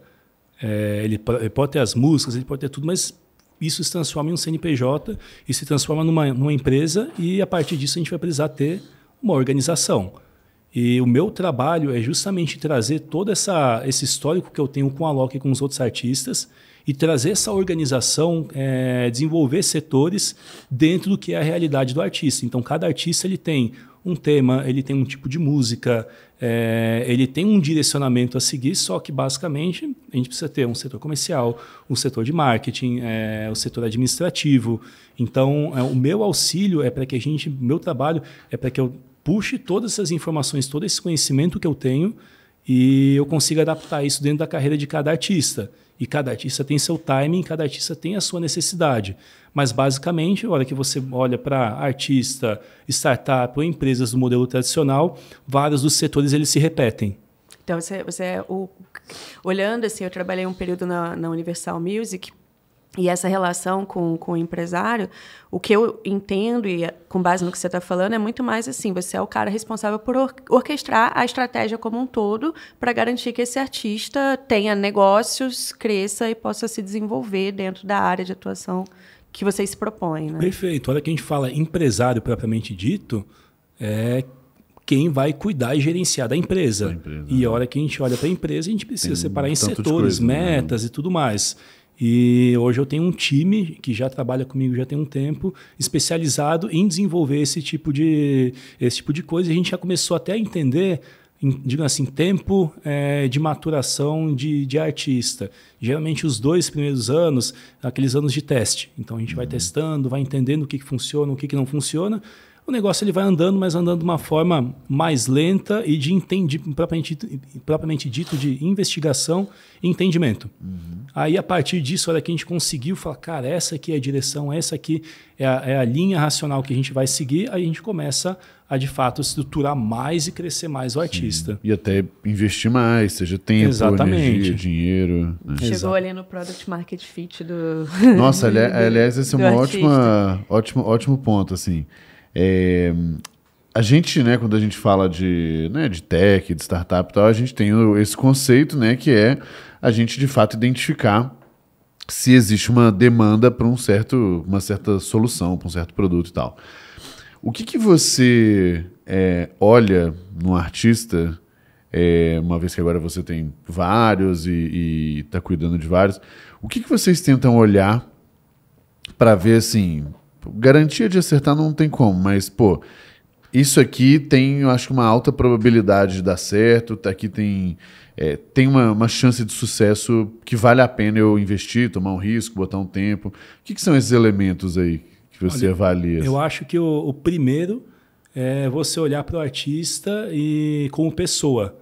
É, ele, ele, pode ter as músicas, ele pode ter tudo, mas isso se transforma em um CNPJ e se transforma numa, numa empresa e a partir disso a gente vai precisar ter uma organização. E o meu trabalho é justamente trazer todo essa, esse histórico que eu tenho com a Loki e com os outros artistas e trazer essa organização, é, desenvolver setores dentro do que é a realidade do artista. Então, cada artista ele tem um tema, ele tem um tipo de música, é, ele tem um direcionamento a seguir, só que basicamente a gente precisa ter um setor comercial, um setor de marketing, é, o um setor administrativo. Então, é, o meu auxílio é para que a gente, meu trabalho é para que eu puxe todas essas informações, todo esse conhecimento que eu tenho e eu consiga adaptar isso dentro da carreira de cada artista. E cada artista tem seu timing, cada artista tem a sua necessidade. Mas, basicamente, a hora que você olha para artista, startup ou empresas do modelo tradicional, vários dos setores eles se repetem. Então, você, você é o, olhando assim, eu trabalhei um período na, na Universal Music e essa relação com, com o empresário, o que eu entendo, e é, com base no que você está falando, é muito mais assim: você é o cara responsável por orquestrar a estratégia como um todo para garantir que esse artista tenha negócios, cresça e possa se desenvolver dentro da área de atuação que você se propõe. Né? Perfeito. Olha que a gente fala empresário propriamente dito, é quem vai cuidar e gerenciar da empresa. empresa e né? a hora que a gente olha para a empresa, a gente precisa separar em setores, né? metas né? e tudo mais. E hoje eu tenho um time que já trabalha comigo já tem um tempo, especializado em desenvolver esse tipo de, esse tipo de coisa. E a gente já começou até a entender digamos assim, tempo é, de maturação de, de artista. Geralmente os dois primeiros anos, aqueles anos de teste. Então a gente uhum. vai testando, vai entendendo o que, que funciona, o que, que não funciona o negócio ele vai andando, mas andando de uma forma mais lenta e de entendi, propriamente, propriamente dito de investigação e entendimento. Uhum. Aí, a partir disso, olha que a gente conseguiu falar, cara, essa aqui é a direção, essa aqui é a, é a linha racional que a gente vai seguir, aí a gente começa a de fato estruturar mais e crescer mais o artista. Sim. E até investir mais, seja tempo, Exatamente. energia, dinheiro. Né? Chegou Exato. ali no Product Market Fit do. Nossa, é, ali, aliás, esse é um ótimo, ótimo, ótimo ponto. assim. É, a gente, né, quando a gente fala de, né, de tech, de startup e tal, a gente tem esse conceito, né, que é a gente de fato identificar se existe uma demanda para um certo, uma certa solução, para um certo produto e tal. O que, que você é, olha num artista, é, uma vez que agora você tem vários e está cuidando de vários, o que, que vocês tentam olhar para ver assim, Garantia de acertar não tem como, mas, pô, isso aqui tem, eu acho que uma alta probabilidade de dar certo, tá aqui tem, é, tem uma, uma, chance de sucesso que vale a pena eu investir, tomar um risco, botar um tempo. O que, que são esses elementos aí que você Olha, avalia? Eu acho que o, o primeiro é você olhar para o artista e como pessoa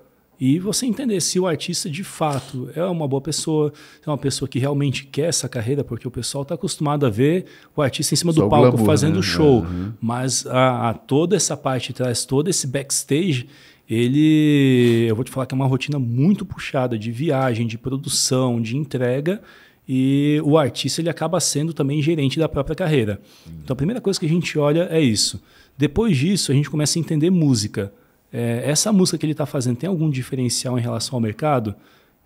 e você entender se o artista de fato é uma boa pessoa, é uma pessoa que realmente quer essa carreira, porque o pessoal está acostumado a ver o artista em cima Só do palco glamour, né? fazendo né? show. Uhum. Mas a, a, toda essa parte traz todo esse backstage ele, eu vou te falar que é uma rotina muito puxada de viagem, de produção, de entrega, e o artista ele acaba sendo também gerente da própria carreira. Então a primeira coisa que a gente olha é isso. Depois disso, a gente começa a entender música é, essa música que ele está fazendo tem algum diferencial em relação ao mercado?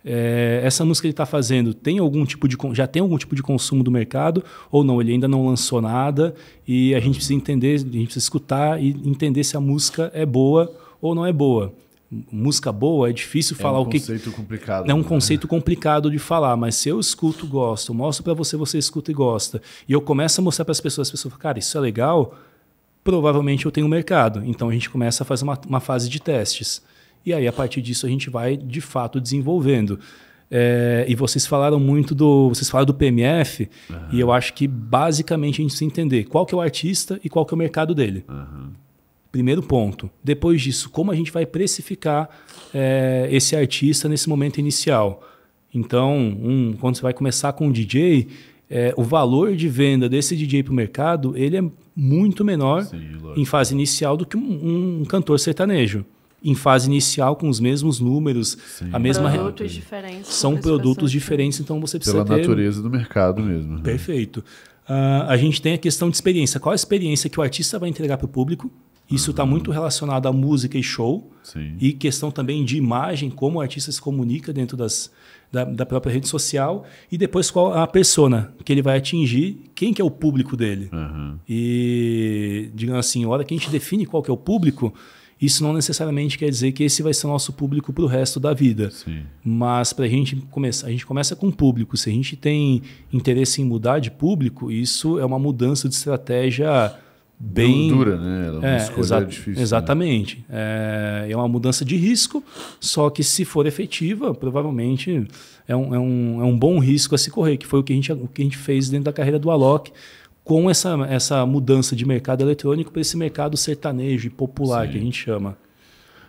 É, essa música que ele está fazendo tem algum tipo de já tem algum tipo de consumo do mercado ou não? Ele ainda não lançou nada e a gente precisa entender, a gente precisa escutar e entender se a música é boa ou não é boa música boa, é difícil é falar um o que. É um conceito complicado. É um né? conceito complicado de falar, mas se eu escuto, gosto, mostro para você, você escuta e gosta, e eu começo a mostrar para as pessoas, as pessoas falam, cara, isso é legal, provavelmente eu tenho um mercado. Então a gente começa a fazer uma, uma, fase de testes. E aí, a partir disso, a gente vai de fato desenvolvendo. É, e vocês falaram muito do. Vocês falaram do PMF, uhum. e eu acho que basicamente a gente precisa entender qual que é o artista e qual que é o mercado dele. Uhum. Primeiro ponto. Depois disso, como a gente vai precificar é, esse artista nesse momento inicial? Então, um, quando você vai começar com um DJ, é, o valor de venda desse DJ para o mercado, ele é muito menor Sim, em fase inicial do que um, um, cantor sertanejo. Em fase inicial, com os mesmos números, Sim. a mesma. Produtos diferentes. São produtos diferentes, então você precisa. Pela ter... natureza do mercado mesmo. Né? Perfeito. Uh, a gente tem a questão de experiência. Qual a experiência que o artista vai entregar para o público? Isso está uhum. muito relacionado à música e show. Sim. E questão também de imagem, como o artista se comunica dentro das, da, da própria rede social e depois qual a persona que ele vai atingir, quem que é o público dele. Uhum. E, digamos assim, a hora que a gente define qual que é o público, isso não necessariamente quer dizer que esse vai ser o nosso público para o resto da vida. Sim. Mas para a gente começar, a gente começa com o público. Se a gente tem interesse em mudar de público, isso é uma mudança de estratégia bem dura, né? Era uma é, escolha é exa difícil. Né? Exatamente. Né? É, é, uma mudança de risco, só que se for efetiva, provavelmente é um, é um, é um bom risco a se correr, que foi o que a gente, o que a gente fez dentro da carreira do Alok com essa, essa mudança de mercado eletrônico para esse mercado sertanejo e popular Sim. que a gente chama.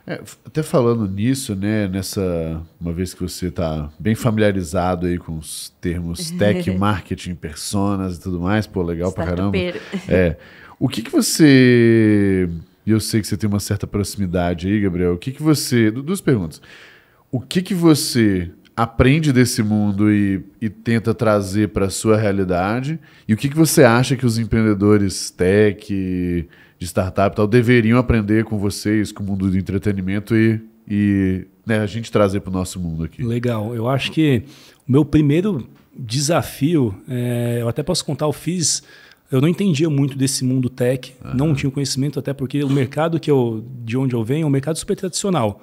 É, até falando nisso, né, nessa uma vez que você está bem familiarizado aí com os termos tech, marketing, personas e tudo mais, pô, legal para pra caramba. É, o que, que você. E eu sei que você tem uma certa proximidade aí, Gabriel. O que, que você. Duas perguntas. O que, que você aprende desse mundo e, e tenta trazer para a sua realidade? E o que, que você acha que os empreendedores tech, de startup e tal, deveriam aprender com vocês, com o mundo do entretenimento e, e né, a gente trazer para o nosso mundo aqui? Legal. Eu acho que o meu primeiro desafio, é, eu até posso contar, eu fiz eu não entendia muito desse mundo tech, uhum. não tinha conhecimento, até porque o mercado que eu, de onde eu venho é um mercado super tradicional.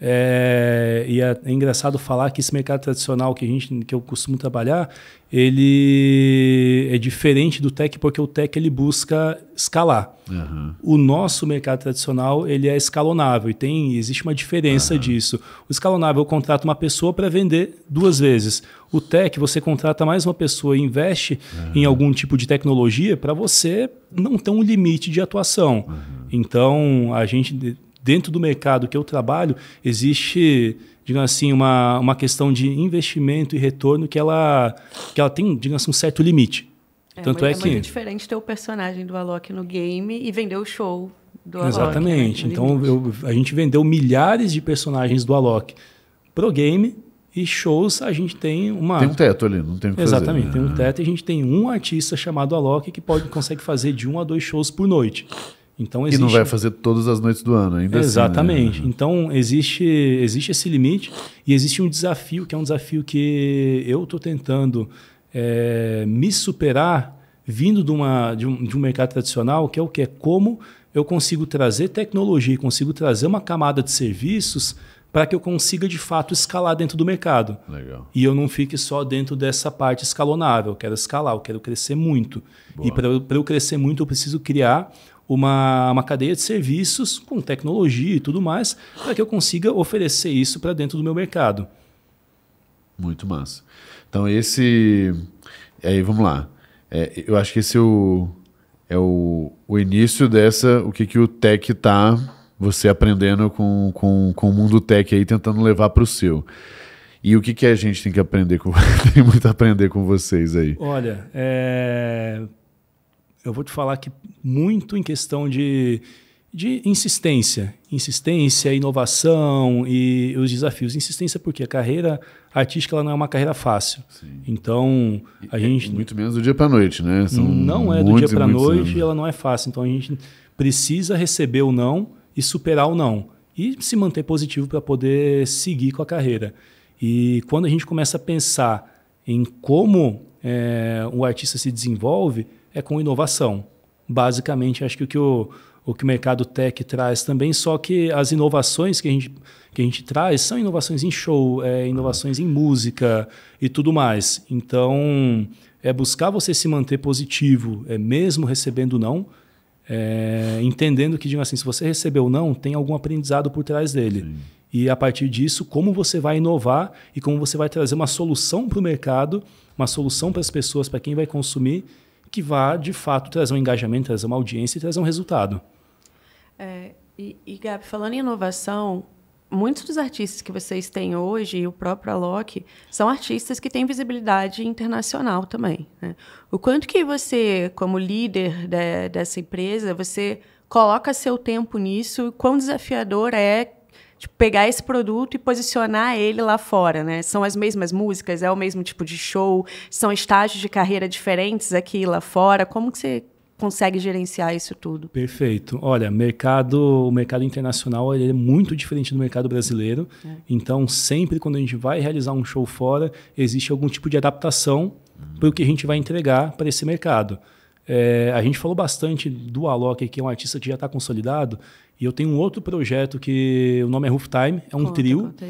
É, e é, engraçado falar que esse mercado tradicional que, a gente, que eu costumo trabalhar, ele é diferente do tech porque o tech ele busca escalar. Uhum. O nosso mercado tradicional ele é escalonável e tem existe uma diferença uhum. disso. O escalonável contrata uma pessoa para vender duas vezes. O tech você contrata mais uma pessoa e investe uhum. em algum tipo de tecnologia para você não ter um limite de atuação. Então a gente dentro do mercado que eu trabalho, existe, digamos assim, uma, uma questão de investimento e retorno que ela, que ela tem, digamos assim, um certo limite. É, Tanto é, é que... muito diferente ter o personagem do Alok no game e vender o show do Alok. Né? Exatamente. Né? Então, eu, a gente vendeu milhares de personagens do Alok pro game e shows a gente tem uma. Tem um teto ali, não tem o que Exatamente, fazer. Né? tem um teto e a gente tem um artista chamado Alok que pode, consegue fazer de um a dois shows por noite. Então existe... E não vai fazer todas as noites do ano, ainda Exatamente. Assim, né? Então existe, existe esse limite e existe um desafio, que é um desafio que eu estou tentando é, me superar vindo de, uma, de, um, de um mercado tradicional, que é o que? É como eu consigo trazer tecnologia, consigo trazer uma camada de serviços para que eu consiga de fato escalar dentro do mercado. Legal. E eu não fique só dentro dessa parte escalonável. Eu quero escalar, eu quero crescer muito. Boa. E para eu, crescer muito, eu preciso criar uma, uma cadeia de serviços com tecnologia e tudo mais, para que eu consiga oferecer isso para dentro do meu mercado. Muito massa. Então, esse. Aí, vamos lá. É, eu acho que esse é o, é o, o início dessa. O que, que o tech tá você aprendendo com, com, com o mundo tech aí, tentando levar para o seu. E o que, que a gente tem que aprender com tem muito a aprender com vocês aí? Olha, é eu vou te falar que muito em questão de, de insistência. Insistência, inovação e os desafios. Insistência porque a carreira artística ela não é uma carreira fácil. Sim. Então, a e gente... É muito menos do dia para noite, né? São não é do dia para noite e ela não é fácil. Então, a gente precisa receber o não e superar o não. E se manter positivo para poder seguir com a carreira. E quando a gente começa a pensar em como é, o artista se desenvolve, é com inovação. Basicamente, acho que o que o, o que o mercado tech traz também, só que as inovações que a gente, que a gente traz são inovações em show, é, inovações em música e tudo mais. Então, é buscar você se manter positivo, é, mesmo recebendo não, é, entendendo que, digamos assim, se você recebeu não, tem algum aprendizado por trás dele. Sim. E a partir disso, como você vai inovar e como você vai trazer uma solução para o mercado, uma solução para as pessoas, para quem vai consumir, que vá, de fato, trazer um engajamento, trazer uma audiência e trazer um resultado. É, e, e, Gabi, falando em inovação, muitos dos artistas que vocês têm hoje, e o próprio Alok, são artistas que têm visibilidade internacional também. Né? O quanto que você, como líder de, dessa empresa, você coloca seu tempo nisso, quão desafiador é tipo, pegar esse produto e posicionar ele lá fora, né? São as mesmas músicas, é o mesmo tipo de show, são estágios de carreira diferentes aqui lá fora. Como que você consegue gerenciar isso tudo? Perfeito. Olha, mercado, o mercado internacional ele é muito diferente do mercado brasileiro. É. Então, sempre quando a gente vai realizar um show fora, existe algum tipo de adaptação para o que a gente vai entregar para esse mercado. É, a gente falou bastante do Alok, que é um artista que já está consolidado, e eu tenho um outro projeto que o nome é Time é um conta, trio. Conta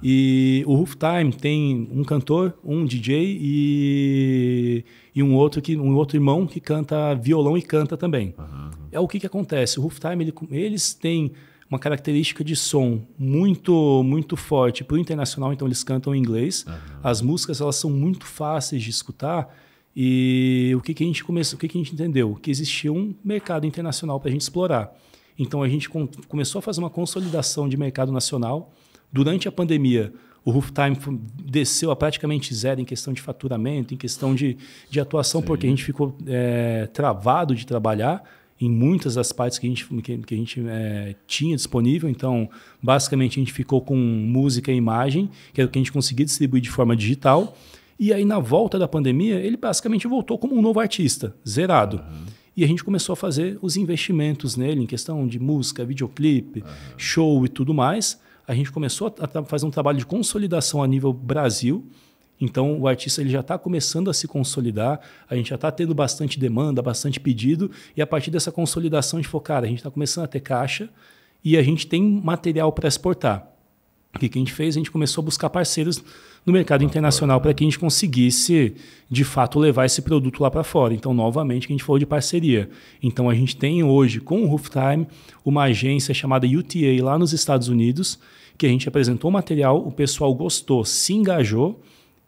e o Time tem um cantor, um DJ e, e um outro que um outro irmão que canta violão e canta também. Uhum. É o que, que acontece. O Time ele, eles têm uma característica de som muito muito forte para o internacional, então eles cantam em inglês. Uhum. As músicas elas são muito fáceis de escutar e o que, que a gente começou, o que, que a gente entendeu? Que existia um mercado internacional para a gente explorar. Então a gente com, começou a fazer uma consolidação de mercado nacional. Durante a pandemia, o Rooftime desceu a praticamente zero em questão de faturamento, em questão de, de atuação, Sim. porque a gente ficou é, travado de trabalhar em muitas das partes que a gente, que, que a gente é, tinha disponível. Então, basicamente, a gente ficou com música e imagem, que era é o que a gente conseguia distribuir de forma digital. E aí, na volta da pandemia, ele basicamente voltou como um novo artista, zerado. Uhum. E a gente começou a fazer os investimentos nele, em questão de música, videoclipe, uhum. show e tudo mais. A gente começou a fazer um trabalho de consolidação a nível Brasil. Então, o artista ele já está começando a se consolidar, a gente já está tendo bastante demanda, bastante pedido, e a partir dessa consolidação, a gente falou, cara, a gente está começando a ter caixa e a gente tem material para exportar. O que, a gente fez? A gente começou a buscar parceiros no mercado internacional para que a gente conseguisse, de fato, levar esse produto lá para fora. Então, novamente, a gente falou de parceria. Então, a gente tem hoje, com o Rooftime, uma agência chamada UTA lá nos Estados Unidos, que a gente apresentou o material, o pessoal gostou, se engajou.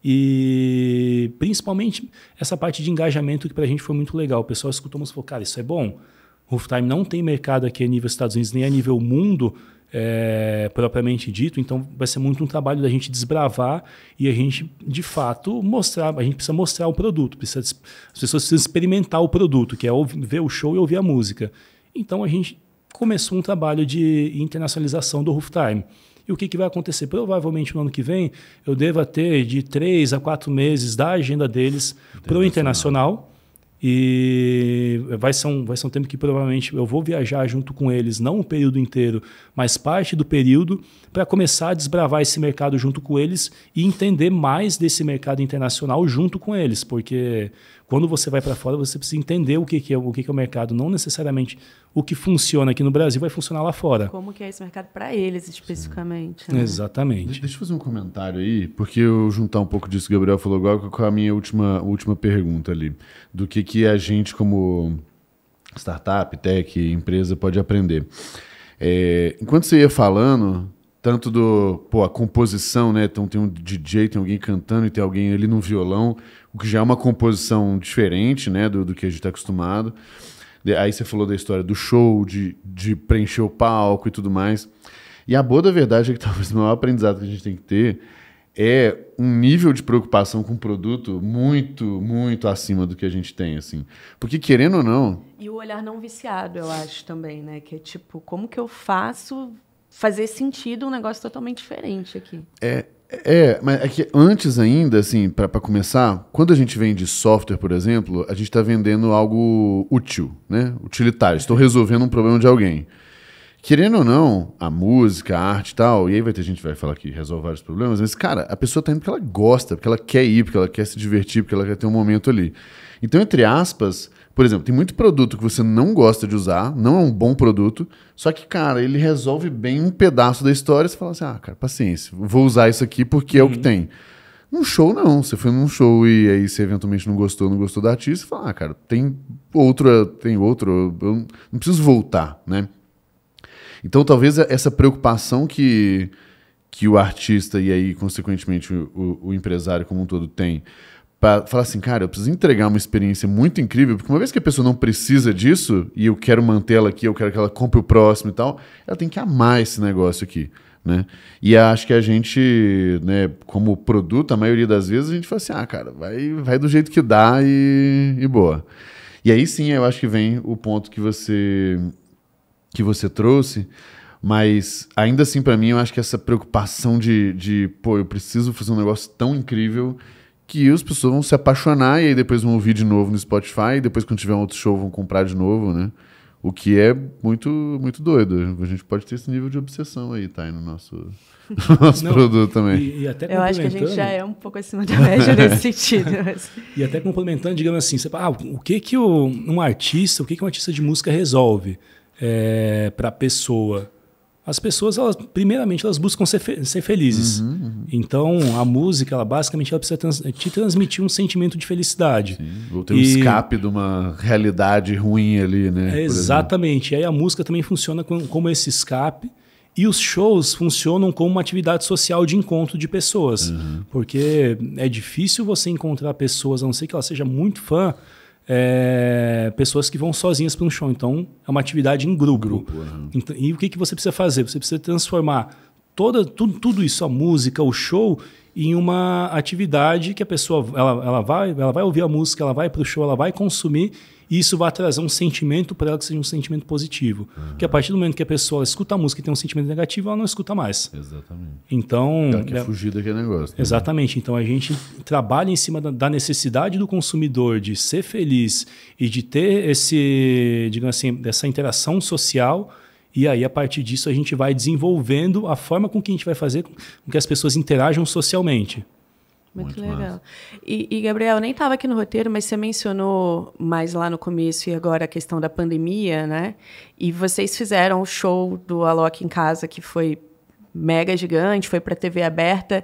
E principalmente essa parte de engajamento que para a gente foi muito legal. O pessoal escutou e falou: cara, isso é bom. Rooftime não tem mercado aqui a nível Estados Unidos nem a nível mundo é, propriamente dito. Então, vai ser muito um trabalho da gente desbravar e a gente, de fato, mostrar. A gente precisa mostrar o produto, precisa, as pessoas precisam experimentar o produto, que é ouvir, ver o show e ouvir a música. Então, a gente começou um trabalho de internacionalização do Rooftime. E o que, que vai acontecer? Provavelmente no ano que vem eu deva ter de três a quatro meses da agenda deles para o internacional e vai ser, um, vai ser um tempo que provavelmente eu vou viajar junto com eles, não o período inteiro, mas parte do período, para começar a desbravar esse mercado junto com eles e entender mais desse mercado internacional junto com eles, porque quando você vai para fora, você precisa entender o que, que, é, o que, que é o mercado. Não necessariamente o que funciona aqui no Brasil vai funcionar lá fora. Como que é esse mercado para eles especificamente. Né? Exatamente. deixa eu fazer um comentário aí, porque eu juntar um pouco disso que o Gabriel falou agora com a minha última, última pergunta ali. Do que, que a gente, como startup, tech, empresa, pode aprender. É, enquanto você ia falando, tanto do, pô, a composição, né? Então tem um DJ, tem alguém cantando e tem alguém ali no violão o que já é uma composição diferente né, do, do que a gente está acostumado. Aí você falou da história do show, de, de preencher o palco e tudo mais. E a boa da verdade é que talvez o maior aprendizado que a gente tem que ter é um nível de preocupação com o produto muito, muito acima do que a gente tem, assim. Porque querendo ou não. E o olhar não viciado, eu acho também, né? Que é tipo, como que eu faço fazer sentido um negócio totalmente diferente aqui? É, é, mas é que antes ainda, assim, para começar, quando a gente vende software, por exemplo, a gente está vendendo algo útil, né? Utilitário. Estou resolvendo um problema de alguém. Querendo ou não, a música, a arte e tal, e aí vai ter gente que vai falar que resolve vários problemas, mas, cara, a pessoa tá indo porque ela gosta, porque ela quer ir, porque ela quer se divertir, porque ela quer ter um momento ali. Então, entre aspas, por exemplo, tem muito produto que você não gosta de usar, não é um bom produto, só que, cara, ele resolve bem um pedaço da história. Você fala assim, ah, cara, paciência, vou usar isso aqui porque uhum. é o que uhum. tem. Num show, não. Você foi num show e aí você eventualmente não gostou, não gostou da artista, você fala, ah, cara, tem outro tem outro, eu não preciso voltar, né? Então, talvez é essa preocupação que, que o artista e aí, consequentemente, o, o empresário como um todo tem para falar assim, cara, eu preciso entregar uma experiência muito incrível, porque uma vez que a pessoa não precisa disso e eu quero mantê-la aqui, eu quero que ela compre o próximo e tal, ela tem que amar esse negócio aqui. Né? E acho que a gente, né, como produto, a maioria das vezes a gente fala assim, ah, cara, vai, vai do jeito que dá e, e boa. E aí sim, eu acho que vem o ponto que você que você trouxe, mas ainda assim para mim eu acho que essa preocupação de, de pô, eu preciso fazer um negócio tão incrível que as pessoas vão se apaixonar e aí depois vão ouvir de novo no Spotify, e depois quando tiver um outro show vão comprar de novo, né? O que é muito, muito doido. A gente pode ter esse nível de obsessão aí, tá? Aí no nosso, no nosso Não, produto também. E, e Eu acho que a gente já é um pouco acima da média nesse sentido. Mas... E até complementando, digamos assim, você, ah, o que que o, um artista, o que que um artista de música resolve é, eh, para a pessoa? as pessoas, elas, primeiramente, elas buscam ser, fe ser felizes. Uhum, uhum. Então, a música, ela basicamente, ela precisa trans te transmitir um sentimento de felicidade. Sim, ou ter um escape de uma realidade ruim ali, né? É, exatamente. E aí a música também funciona com, como esse escape. E os shows funcionam como uma atividade social de encontro de pessoas. Uhum. Porque é difícil você encontrar pessoas, a não ser que ela seja muito fã, é, pessoas que vão sozinhas para um show. Então, é uma atividade em grupo. grupo uhum. então, e o que, que você precisa fazer? Você precisa transformar toda, tudo, tudo isso, a música, o show, em uma atividade que a pessoa ela, ela vai, ela vai ouvir a música, ela vai para o show, ela vai consumir e isso vai trazer um sentimento para ela que seja um sentimento positivo. Uhum. Porque a partir do momento que a pessoa escuta a música e tem um sentimento negativo, ela não escuta mais. Exatamente. Então. Ela quer é... fugir daquele negócio. Né? Exatamente. Então a gente trabalha em cima da, necessidade do consumidor de ser feliz e de ter esse, digamos assim, essa interação social. E aí, a partir disso, a gente vai desenvolvendo a forma com que a gente vai fazer com que as pessoas interajam socialmente. Muito, Muito legal. E, e, Gabriel, nem estava aqui no roteiro, mas você mencionou mais lá no começo e agora a questão da pandemia, né? E vocês fizeram o show do Alok em casa, que foi mega gigante, foi para TV aberta.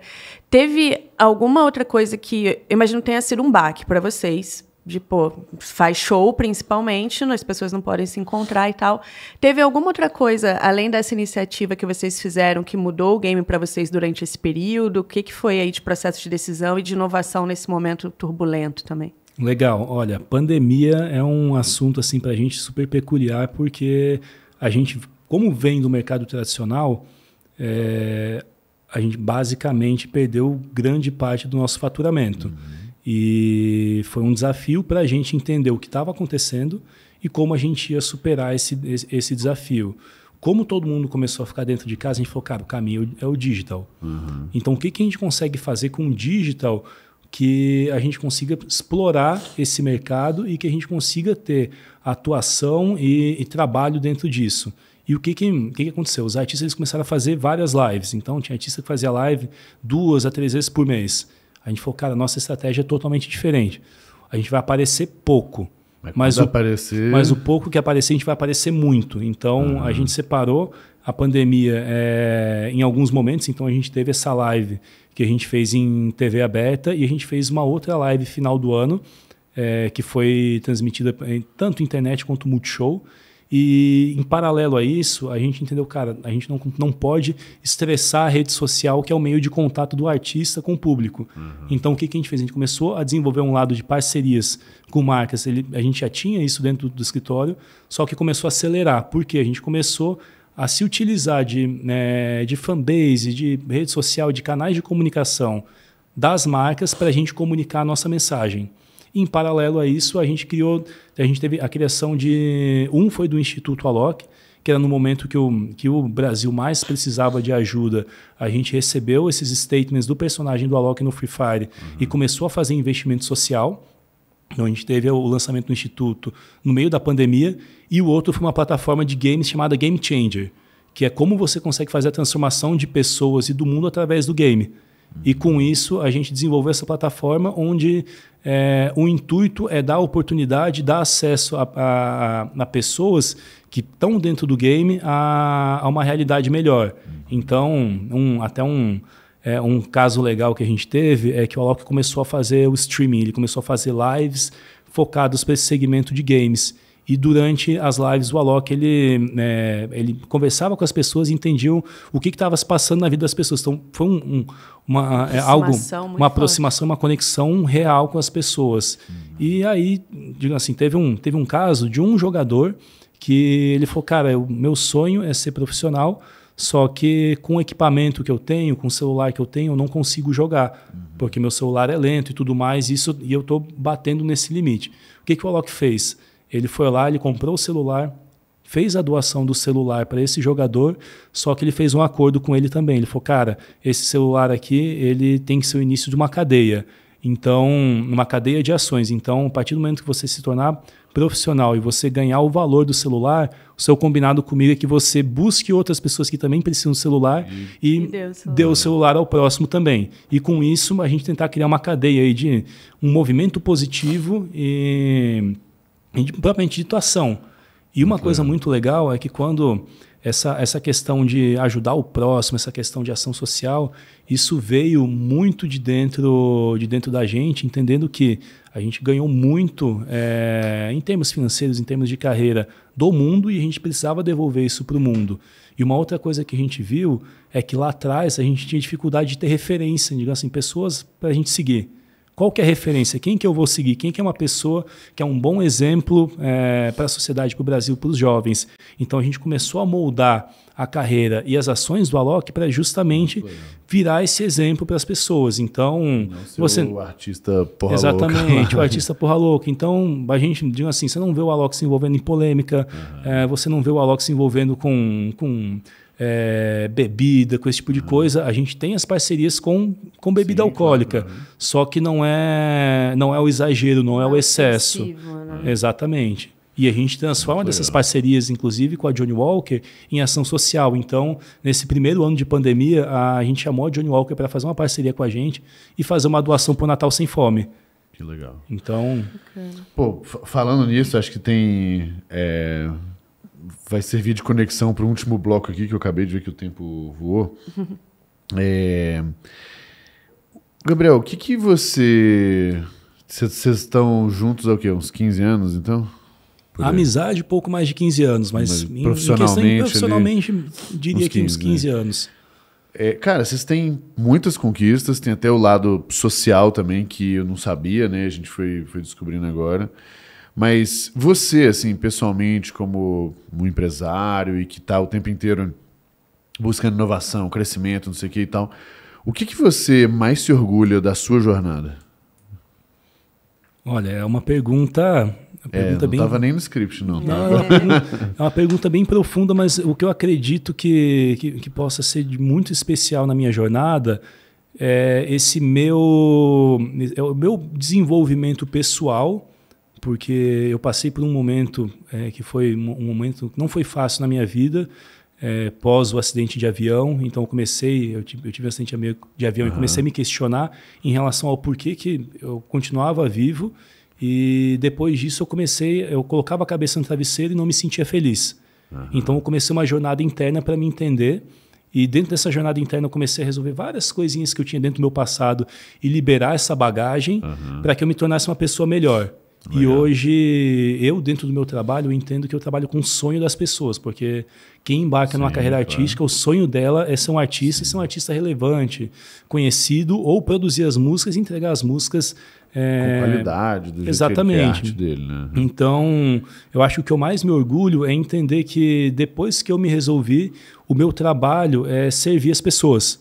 Teve alguma outra coisa que, imagino, tenha sido um baque para vocês, de pô, faz show principalmente, né, as pessoas não podem se encontrar e tal. Teve alguma outra coisa além dessa iniciativa que vocês fizeram que mudou o game para vocês durante esse período? O que, que foi aí de processo de decisão e de inovação nesse momento turbulento também? Legal. Olha, pandemia é um assunto assim para a gente super peculiar porque a gente, como vem do mercado tradicional, é, a gente basicamente perdeu grande parte do nosso faturamento. Uhum. E foi um desafio para a gente entender o que estava acontecendo e como a gente ia superar esse, esse desafio. Como todo mundo começou a ficar dentro de casa, a gente falou, cara, o caminho é o digital. Uhum. Então, o que, que a gente consegue fazer com o digital que a gente consiga explorar esse mercado e que a gente consiga ter atuação e, e trabalho dentro disso. E o que, que, que, aconteceu? Os artistas eles começaram a fazer várias lives. Então, tinha artista que fazia live duas a três vezes por mês. A gente falou, cara, a nossa estratégia é totalmente diferente. A gente vai aparecer pouco. Mas, mas o, aparecer... mas o pouco que aparecer, a gente vai aparecer muito. Então, uhum. a gente separou a pandemia é, em alguns momentos. Então, a gente teve essa live que a gente fez em TV aberta e a gente fez uma outra live final do ano, é, que foi transmitida em, eh, tanto internet quanto Multishow. show e em paralelo a isso, a gente entendeu, cara, a gente não, não pode estressar a rede social, que é o meio de contato do artista com o público. Uhum. Então o que, que a gente fez? A gente começou a desenvolver um lado de parcerias com marcas. Ele, a gente já tinha isso dentro do escritório, só que começou a acelerar. porque A gente começou a se utilizar de, né, de fanbase, de rede social, de canais de comunicação das marcas para a gente comunicar a nossa mensagem em paralelo a isso, a gente criou, a gente teve a criação de. Um foi do Instituto Alok, que era no momento que o, que o Brasil mais precisava de ajuda, a gente recebeu esses statements do personagem do Alok no Free Fire uhum. e começou a fazer investimento social. Então a gente teve o lançamento do Instituto no meio da pandemia, e o outro foi uma plataforma de games chamada Game Changer, que é como você consegue fazer a transformação de pessoas e do mundo através do game. E com isso a gente desenvolveu essa plataforma onde é, o intuito é dar oportunidade, dar acesso a, a, a pessoas que estão dentro do game a, a, uma realidade melhor. Então, um, até um, é, um caso legal que a gente teve é que o Alok começou a fazer o streaming, ele começou a fazer lives focadas para esse segmento de games. E durante as lives, o Alok ele, é, ele conversava com as pessoas e entendiam o que estava se passando na vida das pessoas. Então, foi um, um, uma, é, algo, uma forte. aproximação, uma conexão real com as pessoas. Uhum. E aí, digo assim, teve um, teve um caso de um jogador que ele falou: Cara, o meu sonho é ser profissional. Só que com o equipamento que eu tenho, com o celular que eu tenho, eu não consigo jogar, uhum. porque meu celular é lento e tudo mais, isso, e eu estou batendo nesse limite. O que, que o Alok fez? Ele foi lá, ele comprou o celular, fez a doação do celular para esse jogador, só que ele fez um acordo com ele também. Ele falou, cara, esse celular aqui, ele tem que ser o início de uma cadeia. Então, uma cadeia de ações. Então, a partir do momento que você se tornar profissional e você ganhar o valor do celular, o seu combinado comigo é que você busque outras pessoas que também precisam do celular uhum. e, e dê, o celular. dê o celular ao próximo também. E com isso, a gente tentar criar uma cadeia aí de um movimento positivo e propriamente dito ação. E uma coisa muito legal é que quando essa, essa questão de ajudar o próximo, essa questão de ação social, isso veio muito de dentro, de dentro da gente, entendendo que a gente ganhou muito é, em termos financeiros, em termos de carreira do mundo e a gente precisava devolver isso para o mundo. E uma outra coisa que a gente viu é que lá atrás a gente tinha dificuldade de ter referência, digamos assim, pessoas para a gente seguir. Qual que é a referência? Quem que eu vou seguir? Quem que é uma pessoa que é um bom exemplo é, para a sociedade, para o Brasil, para os jovens? Então a gente começou a moldar a carreira e as ações do Alok para justamente virar esse exemplo para as pessoas. Então, você o artista porra Exatamente, louca. o artista porra louca. Então, a gente diz assim, você não vê o Alok se envolvendo em polêmica, uhum. é, você não vê o Alok se envolvendo com, com é, bebida, com esse tipo de uhum. coisa, a gente tem as parcerias com, com bebida Sim, alcoólica. Claro, né? Só que não é, não é o exagero, não, é o é excesso. né? Exatamente. E a gente transforma dessas né? parcerias, inclusive com a Johnny Walker, em ação social. Então, nesse primeiro ano de pandemia, a gente chamou a Johnny Walker para fazer uma parceria com a gente e fazer uma doação para o Natal Sem Fome. Que legal. Então. Okay. Pô, falando nisso, acho que tem. É vai servir de conexão para o último bloco aqui, que eu acabei de ver que o tempo voou. é... Gabriel, o que, que você. Vocês estão juntos há o quê? Uns 15 anos, então? Amizade, pouco mais de 15 anos, mas, mas profissionalmente, em, profissionalmente ali, diria uns 15, que uns 15 né? anos. É, cara, vocês têm muitas conquistas, tem até o lado social também que eu não sabia, né? A gente foi, foi descobrindo agora. Mas você, assim, pessoalmente, como um empresário e que está o tempo inteiro buscando inovação, crescimento, não sei o que e tal, o que, que você mais se orgulha da sua jornada? Olha, é uma pergunta. É uma é, não estava bem... nem no script, não. não é, uma pergunta, é, uma pergunta, bem profunda, mas o que eu acredito que, que, que possa ser de muito especial na minha jornada é esse meu, é o meu desenvolvimento pessoal porque eu passei por um momento é, que foi um momento não foi fácil na minha vida é, pós o acidente de avião então eu comecei eu tive, eu tive um acidente de avião uhum. e comecei a me questionar em relação ao porquê que eu continuava vivo e depois disso eu comecei eu colocava a cabeça no travesseiro e não me sentia feliz uhum. então eu comecei uma jornada interna para me entender e dentro dessa jornada interna eu comecei a resolver várias coisinhas que eu tinha dentro do meu passado e liberar essa bagagem uhum. para que eu me tornasse uma pessoa melhor. Legal. E hoje, eu, dentro do meu trabalho, entendo que eu trabalho com o sonho das pessoas, porque quem embarca Sim, numa carreira claro. artística, o sonho dela é ser um artista Sim. e ser um artista relevante, conhecido, ou produzir as músicas e entregar as músicas. É... Com qualidade, do Exatamente. jeito arte dele. Né? Então, eu acho que o que eu mais me orgulho é entender que depois que eu me resolvi, o meu trabalho é servir as pessoas.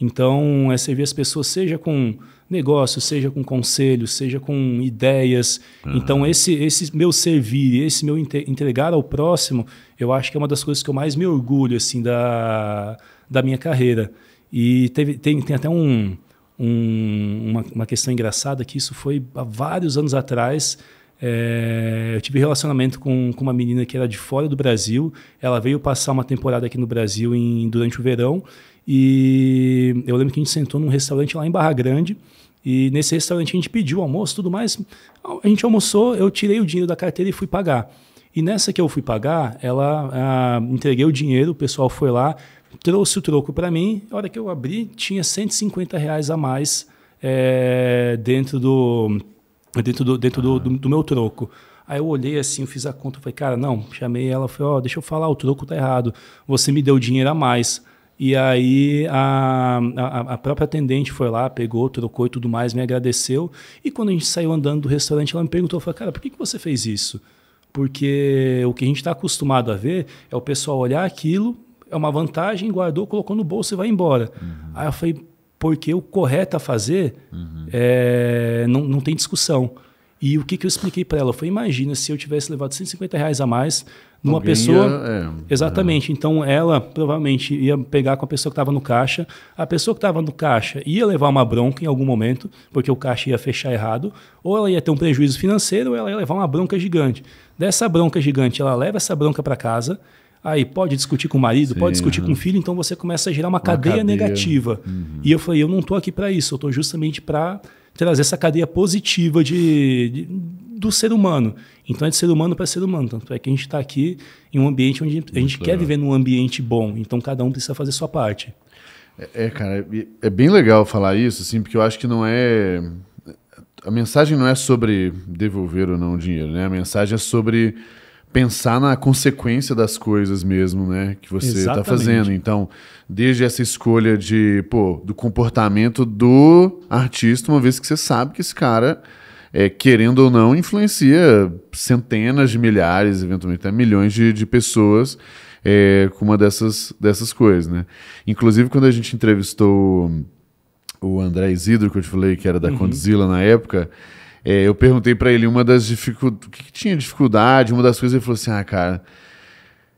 Então, é servir as pessoas, seja com negócio, seja com conselhos, seja com ideias. Uhum. Então, esse, esse meu servir, esse meu entregar ao próximo, eu acho que é uma das coisas que eu mais me orgulho assim da, da minha carreira. E teve, tem, tem até um, um, uma, uma questão engraçada que isso foi há vários anos atrás. É, eu tive relacionamento com, com, uma menina que era de fora do Brasil. Ela veio passar uma temporada aqui no Brasil em, durante o verão. E eu lembro que a gente sentou num restaurante lá em Barra Grande. E nesse restaurante a gente pediu almoço tudo mais. A gente almoçou, eu tirei o dinheiro da carteira e fui pagar. E nessa que eu fui pagar, ela ah, entreguei o dinheiro, o pessoal foi lá, trouxe o troco para mim. A hora que eu abri, tinha 150 reais a mais é, dentro do dentro, do, dentro do, do, do, meu troco. Aí eu olhei assim, fiz a conta, falei, cara, não, chamei ela, falei, ó, oh, deixa eu falar, o troco tá errado, você me deu dinheiro a mais. E aí a, a, a, própria atendente foi lá, pegou, trocou e tudo mais, me agradeceu. E quando a gente saiu andando do restaurante, ela me perguntou, falou, cara, por que, que você fez isso? Porque o que a gente está acostumado a ver é o pessoal olhar aquilo, é uma vantagem, guardou, colocou no bolso e vai embora. Uhum. Aí eu falei, porque o correto a fazer uhum. é, não, não tem discussão. E o que, que eu expliquei para ela foi: imagina se eu tivesse levado 150 reais a mais numa Alguém pessoa. Ia, é, Exatamente. É. Então ela provavelmente ia pegar com a pessoa que estava no caixa. A pessoa que estava no caixa ia levar uma bronca em algum momento, porque o caixa ia fechar errado, ou ela ia ter um prejuízo financeiro, ou ela ia levar uma bronca gigante. Dessa bronca gigante, ela leva essa bronca para casa. Aí pode discutir com o marido, Sim, pode discutir com o filho, então você começa a gerar uma, uma cadeia, cadeia, negativa. Uhum. E eu falei, eu não estou aqui para isso, eu estou justamente para trazer essa cadeia positiva de, de do ser humano. Então é de ser humano para ser humano. Tanto é que a gente está aqui em um ambiente onde Muito a gente legal. quer viver num ambiente bom. Então cada um precisa fazer sua parte. É, é cara, é, é bem legal falar isso, assim, porque eu acho que não é. A mensagem não é sobre devolver ou não o dinheiro, né? A mensagem é sobre pensar na consequência das coisas mesmo, né? Que você está fazendo. Então, desde essa escolha de, pô, do comportamento do artista, uma vez que você sabe que esse cara, é, querendo ou não, influencia centenas de milhares, eventualmente até milhões de, de pessoas é, com uma dessas, dessas coisas, né? Inclusive, quando a gente entrevistou o André Isidro, que eu te falei que era da uhum. Condzilla na época é, eu perguntei para ele uma das dificuldades, o que, que, tinha dificuldade, uma das coisas, ele falou assim, ah, cara,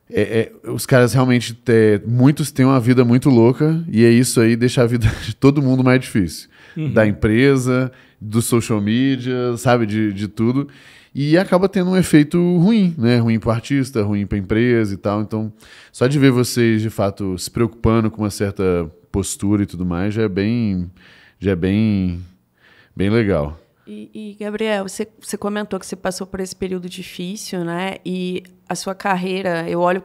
é, é, os caras realmente, te, muitos têm uma vida muito louca e é isso aí, deixa a vida de todo mundo mais difícil. Uhum. Da empresa, do social media, sabe, de, de tudo. E acaba tendo um efeito ruim, né? Ruim para artista, ruim para empresa e tal. Então, só de ver vocês, de fato, se preocupando com uma certa postura e tudo mais, já é bem, já é bem, bem legal. E, e, Gabriel, você, você comentou que você passou por esse período difícil, né? E a sua carreira, eu olho,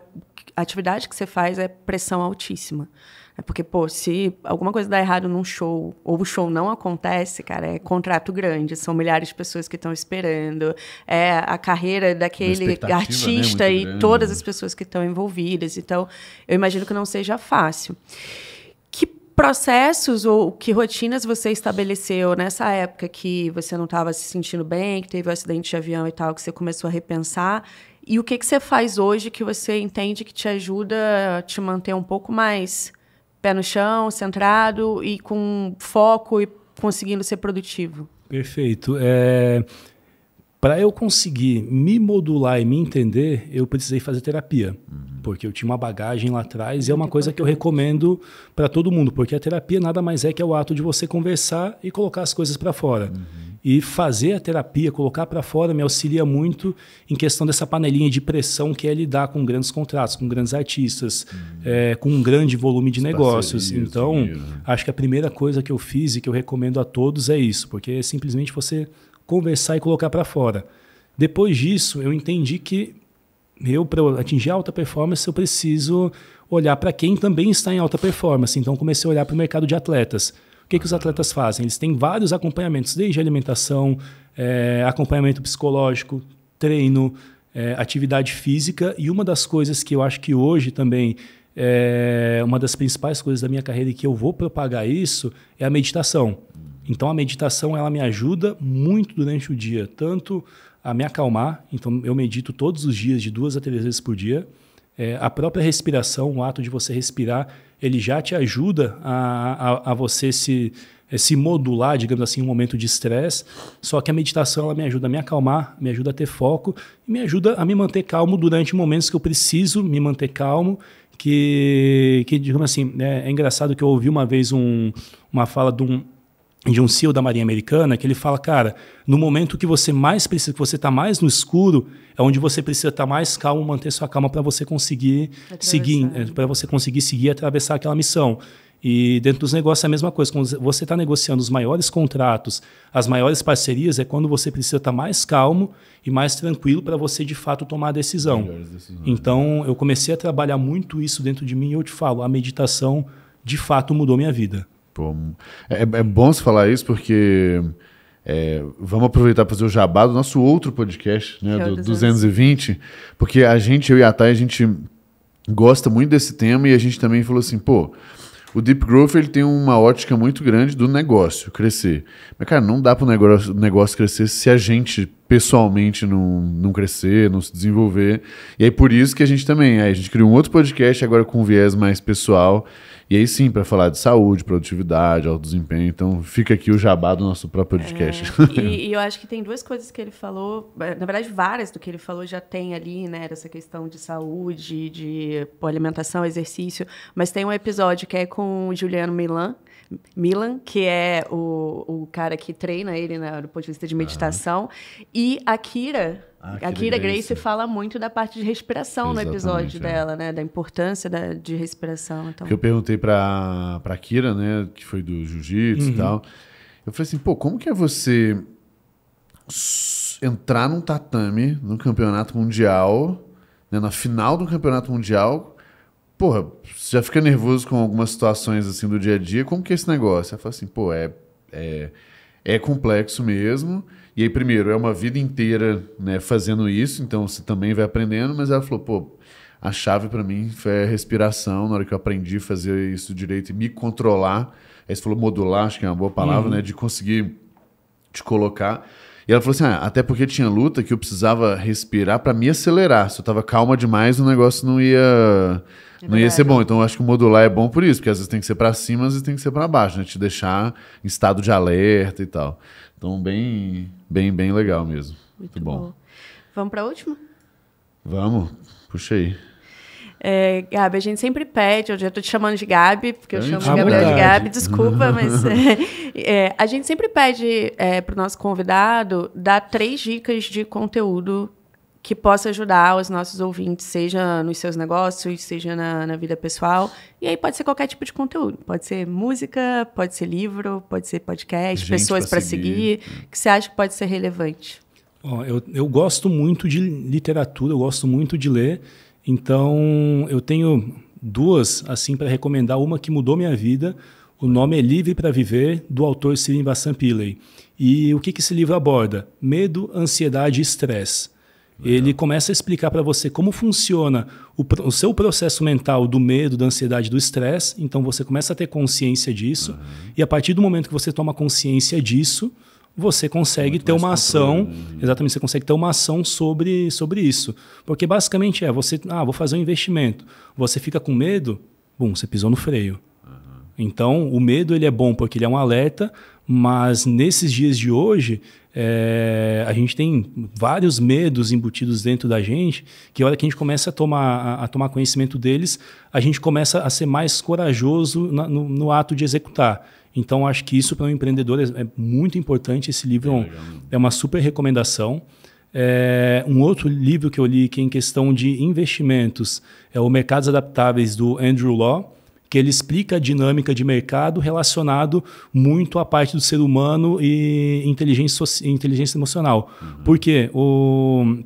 a atividade que você faz é pressão altíssima. É porque, pô, se alguma coisa dá errado num show, ou o show não acontece, cara, é contrato grande, são milhares de pessoas que estão esperando, é a carreira daquele né, artista né? e grande. todas né? as pessoas que estão envolvidas. Então, eu imagino que não seja fácil processos ou que rotinas você estabeleceu nessa época que você não estava se sentindo bem, que teve o um acidente de avião e tal, que você começou a repensar? E o que, que você faz hoje que você entende que te ajuda a te manter um pouco mais pé no chão, centrado e com foco e conseguindo ser produtivo? Perfeito. É, para eu conseguir me modular e me entender, eu precisei fazer terapia, uhum. porque eu tinha uma bagagem lá atrás e é uma coisa que eu recomendo para todo mundo, porque a terapia nada mais é que é o ato de você conversar e colocar as coisas para fora. Uhum. E fazer a terapia, colocar para fora, me auxilia muito em questão dessa panelinha de pressão que é lidar com grandes contratos, com grandes artistas, uhum. é, com um grande volume de negócios. Então, dinheiro. acho que a primeira coisa que eu fiz e que eu recomendo a todos é isso, porque é simplesmente você conversar e colocar para fora. Depois disso, eu entendi que eu, para atingir alta performance, eu preciso olhar para quem também está em alta performance. Então, comecei a olhar para o mercado de atletas. O que, que os atletas fazem? Eles têm vários acompanhamentos, desde alimentação, é, acompanhamento psicológico, treino, é, atividade física. E uma das coisas que eu acho que hoje também é uma das principais coisas da minha carreira e que eu vou propagar isso é a meditação. Então a meditação ela me ajuda muito durante o dia, tanto a me acalmar, então eu medito todos os dias de duas a três vezes por dia. É, a própria respiração, o ato de você respirar, ele já te ajuda a, a, a você se, é, se modular, digamos assim, um momento de estresse. Só que a meditação ela me ajuda a me acalmar, me ajuda a ter foco e me ajuda a me manter calmo durante momentos que eu preciso me manter calmo. Que, que digamos assim, é, é engraçado que eu ouvi uma vez um, uma fala de um, de um CEO da Marinha Americana que ele fala, cara, no momento que você mais precisa, que você está mais no escuro, é onde você precisa estar tá mais calmo, manter sua calma para você conseguir atravessar. seguir, é, para você conseguir seguir e atravessar aquela missão. E dentro dos negócios é a mesma coisa. Quando você está negociando os maiores contratos, as maiores parcerias, é quando você precisa estar tá mais calmo e mais tranquilo para você, de fato, tomar a decisão. Né? Então, eu comecei a trabalhar muito isso dentro de mim e eu te falo, a meditação, de fato, mudou minha vida. Tipo, é, é bom se falar isso porque é, vamos aproveitar para fazer o jabá do nosso outro podcast, né, é do 220, porque a gente, eu e a Thay, a gente gosta muito desse tema e a gente também falou assim, pô, o Deep Growth ele tem uma ótica muito grande do negócio crescer. Mas, cara, não dá para o negócio, negócio crescer se a gente pessoalmente não, não crescer, não se desenvolver. E aí, por isso que a gente também, a gente criou um outro podcast agora com um viés mais pessoal e aí sim, para falar de saúde, produtividade, alto desempenho. Então fica aqui o jabá do nosso próprio é, podcast. É, e, e, eu acho que tem duas coisas que ele falou, na verdade, várias do que ele falou já tem ali, né? Essa questão de saúde, de pô, alimentação, exercício. Mas tem um episódio que é com o Juliano Milan. Milan, que é o, o cara que treina ele né, do ponto de vista de meditação, e a Kira, a ah, Kira, Grace. Grace. fala muito da parte de respiração Exatamente, no episódio é. dela, né? Da importância da, de respiração. Então. Que eu perguntei pra, pra Kira, né? Que foi do jiu-jitsu uhum. e tal. Eu falei assim, pô, como que é você entrar num tatame, num campeonato mundial, né, na final do campeonato mundial, porra, você já fica nervoso com algumas situações assim do dia a dia, como que é esse negócio? Ela falou assim, pô, é, é, é complexo mesmo, e aí, primeiro, é uma vida inteira né, fazendo isso, então você também vai aprendendo, mas ela falou, pô, a chave para mim foi a respiração, na hora que eu aprendi a fazer isso direito e me controlar. Aí você falou modular, acho que é uma boa palavra, uhum. né? De conseguir te colocar. E ela falou assim: ah, até porque tinha luta que eu precisava respirar para me acelerar. Se eu tava calma demais, o negócio não ia é não ia ser bom. Então eu acho que modular é bom por isso, porque às vezes tem que ser para cima, às vezes tem que ser para baixo, né? Te deixar em estado de alerta e tal. Então, bem, bem, bem legal mesmo. Muito, Muito bom. bom. Vamos para a última? Vamos, puxa aí. É, Gabi, a gente sempre pede, eu já estou te chamando de Gabi, porque eu chamo de Gabriel de Gabi, desculpa, mas é, é, a gente sempre pede é, para o nosso convidado dar três dicas de conteúdo que possa ajudar os nossos ouvintes, seja nos seus negócios, seja na, na, vida pessoal. E aí pode ser qualquer tipo de conteúdo. Pode ser música, pode ser livro, pode ser podcast, Gente pessoas para seguir. seguir, que você acha que pode ser relevante. Oh, eu, eu gosto muito de literatura, eu gosto muito de ler. Então, eu tenho duas assim para recomendar. Uma que mudou minha vida. O nome é Livre para Viver, do autor Sirin Bassampillay. E o que, que esse livro aborda? Medo, ansiedade e estresse. Ele começa a explicar para você como funciona o, o, seu processo mental do medo, da ansiedade, do estresse. Então você começa a ter consciência disso. Uhum. E a partir do momento que você toma consciência disso, você consegue Muito ter uma ação, né? exatamente, você consegue ter uma ação sobre, sobre isso. Porque basicamente é, você, ah, vou fazer um investimento. Você fica com medo, bum, você pisou no freio. Uhum. Então, o medo ele é bom porque ele é um alerta, mas nesses dias de hoje, é, a gente tem vários medos embutidos dentro da gente, que a hora que a gente começa a tomar, a, a tomar conhecimento deles, a gente começa a ser mais corajoso na, no, no, ato de executar. Então, acho que isso para um empreendedor é, é, muito importante. Esse livro é, um, é uma super recomendação. É, um outro livro que eu li, que é em questão de investimentos, é o Mercados Adaptáveis, do Andrew Law que ele explica a dinâmica de mercado relacionado muito à parte do ser humano e inteligência, inteligência emocional. Uhum. Porque o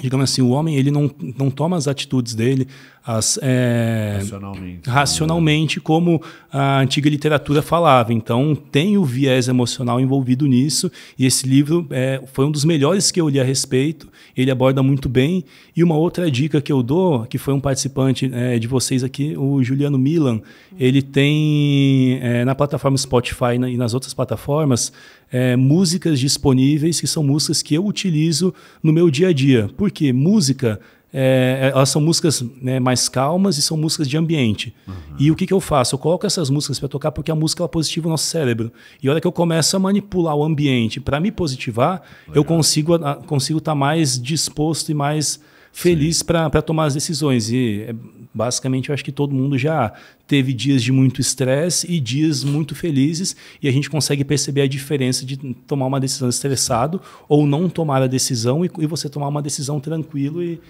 digamos assim, o homem ele não, não toma as atitudes dele, as, é, racionalmente, né? racionalmente como a antiga literatura falava. Então, tem o viés emocional envolvido nisso, e esse livro é, foi um dos melhores que eu li a respeito, ele aborda muito bem. E uma outra dica que eu dou, que foi um participante é, de vocês aqui, o Juliano Milan, ele tem é, na plataforma Spotify e nas outras plataformas é, músicas disponíveis que são músicas que eu utilizo no meu dia a dia. Porque música é, é, elas são músicas né, mais calmas e são músicas de ambiente. Uhum. E o que, que eu faço? Eu coloco essas músicas para tocar porque a música ela positiva o nosso cérebro. E a hora que eu começo a manipular o ambiente para me positivar, Legal. eu consigo estar ah, consigo tá mais disposto e mais feliz para tomar as decisões. E é, basicamente eu acho que todo mundo já teve dias de muito estresse e dias muito felizes, e a gente consegue perceber a diferença de tomar uma decisão estressado ou não tomar a decisão e, e você tomar uma decisão tranquilo e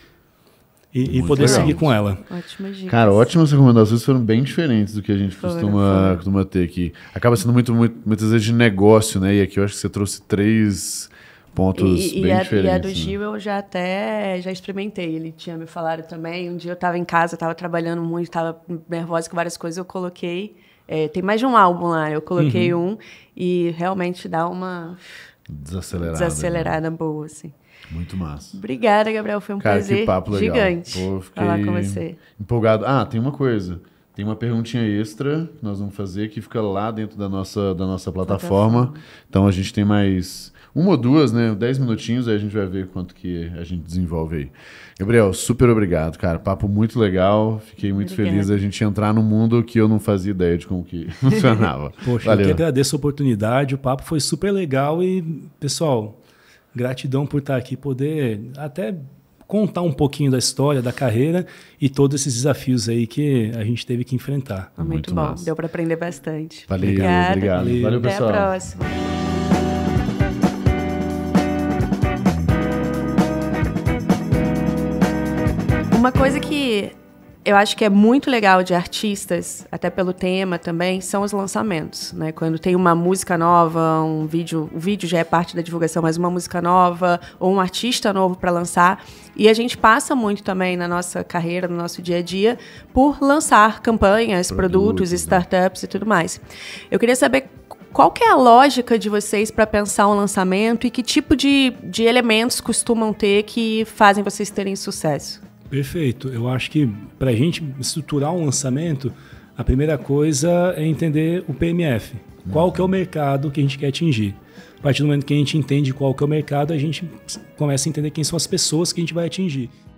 e, e poder legal. seguir com ela. Ótimas dicas. Cara, ótimas recomendações foram bem diferentes do que a gente foram, costuma, foram. costuma ter aqui. Acaba sendo muito, muito, muitas vezes de negócio, né? E aqui eu acho que você trouxe três pontos e, bem e a, diferentes. E a do né? Gil eu já até já experimentei. Ele tinha me falado também. Um dia eu estava em casa, estava trabalhando muito, estava nervosa com várias coisas. Eu coloquei. É, tem mais de um álbum lá. Eu coloquei uhum. um e realmente dá uma desacelerada, né? desacelerada né? boa, assim. Muito massa. Obrigada, Gabriel. Foi um Cara, prazer que papo legal. gigante Pô, falar com você. Empolgado. Ah, tem uma coisa. Tem uma perguntinha extra que nós vamos fazer que fica lá dentro da nossa, da nossa plataforma. plataforma. Então a gente tem mais uma ou duas, né? Dez minutinhos, aí a gente vai ver quanto que a gente desenvolve aí. Gabriel, super obrigado, cara. Papo muito legal. Fiquei muito Obrigada. feliz a gente entrar num mundo que eu não fazia ideia de como que funcionava. Poxa, Valeu. eu que agradeço a oportunidade. O papo foi super legal e, pessoal, Gratidão por estar aqui, poder até contar um pouquinho da história, da carreira e todos esses desafios aí que a gente teve que enfrentar. Muito, Muito bom, massa. deu para aprender bastante. Valeu, obrigado. Valeu, Valeu pessoal. Até a próxima. Uma coisa que eu acho que é muito legal de artistas, até pelo tema também, são os lançamentos, né? Quando tem uma música nova, um vídeo, o vídeo já é parte da divulgação, mas uma música nova ou um artista novo para lançar, e a gente passa muito também na nossa carreira, no nosso dia a dia, por lançar campanhas, produtos, produtos né? startups e tudo mais. Eu queria saber qual que é a lógica de vocês para pensar um lançamento e que tipo de, de elementos costumam ter que fazem vocês terem sucesso? Perfeito. Eu acho que para a gente estruturar um lançamento, a primeira coisa é entender o PMF. Uhum. Qual que é o mercado que a gente quer atingir? A partir do momento que a gente entende qual que é o mercado, a gente começa a entender quem são as pessoas que a gente vai atingir.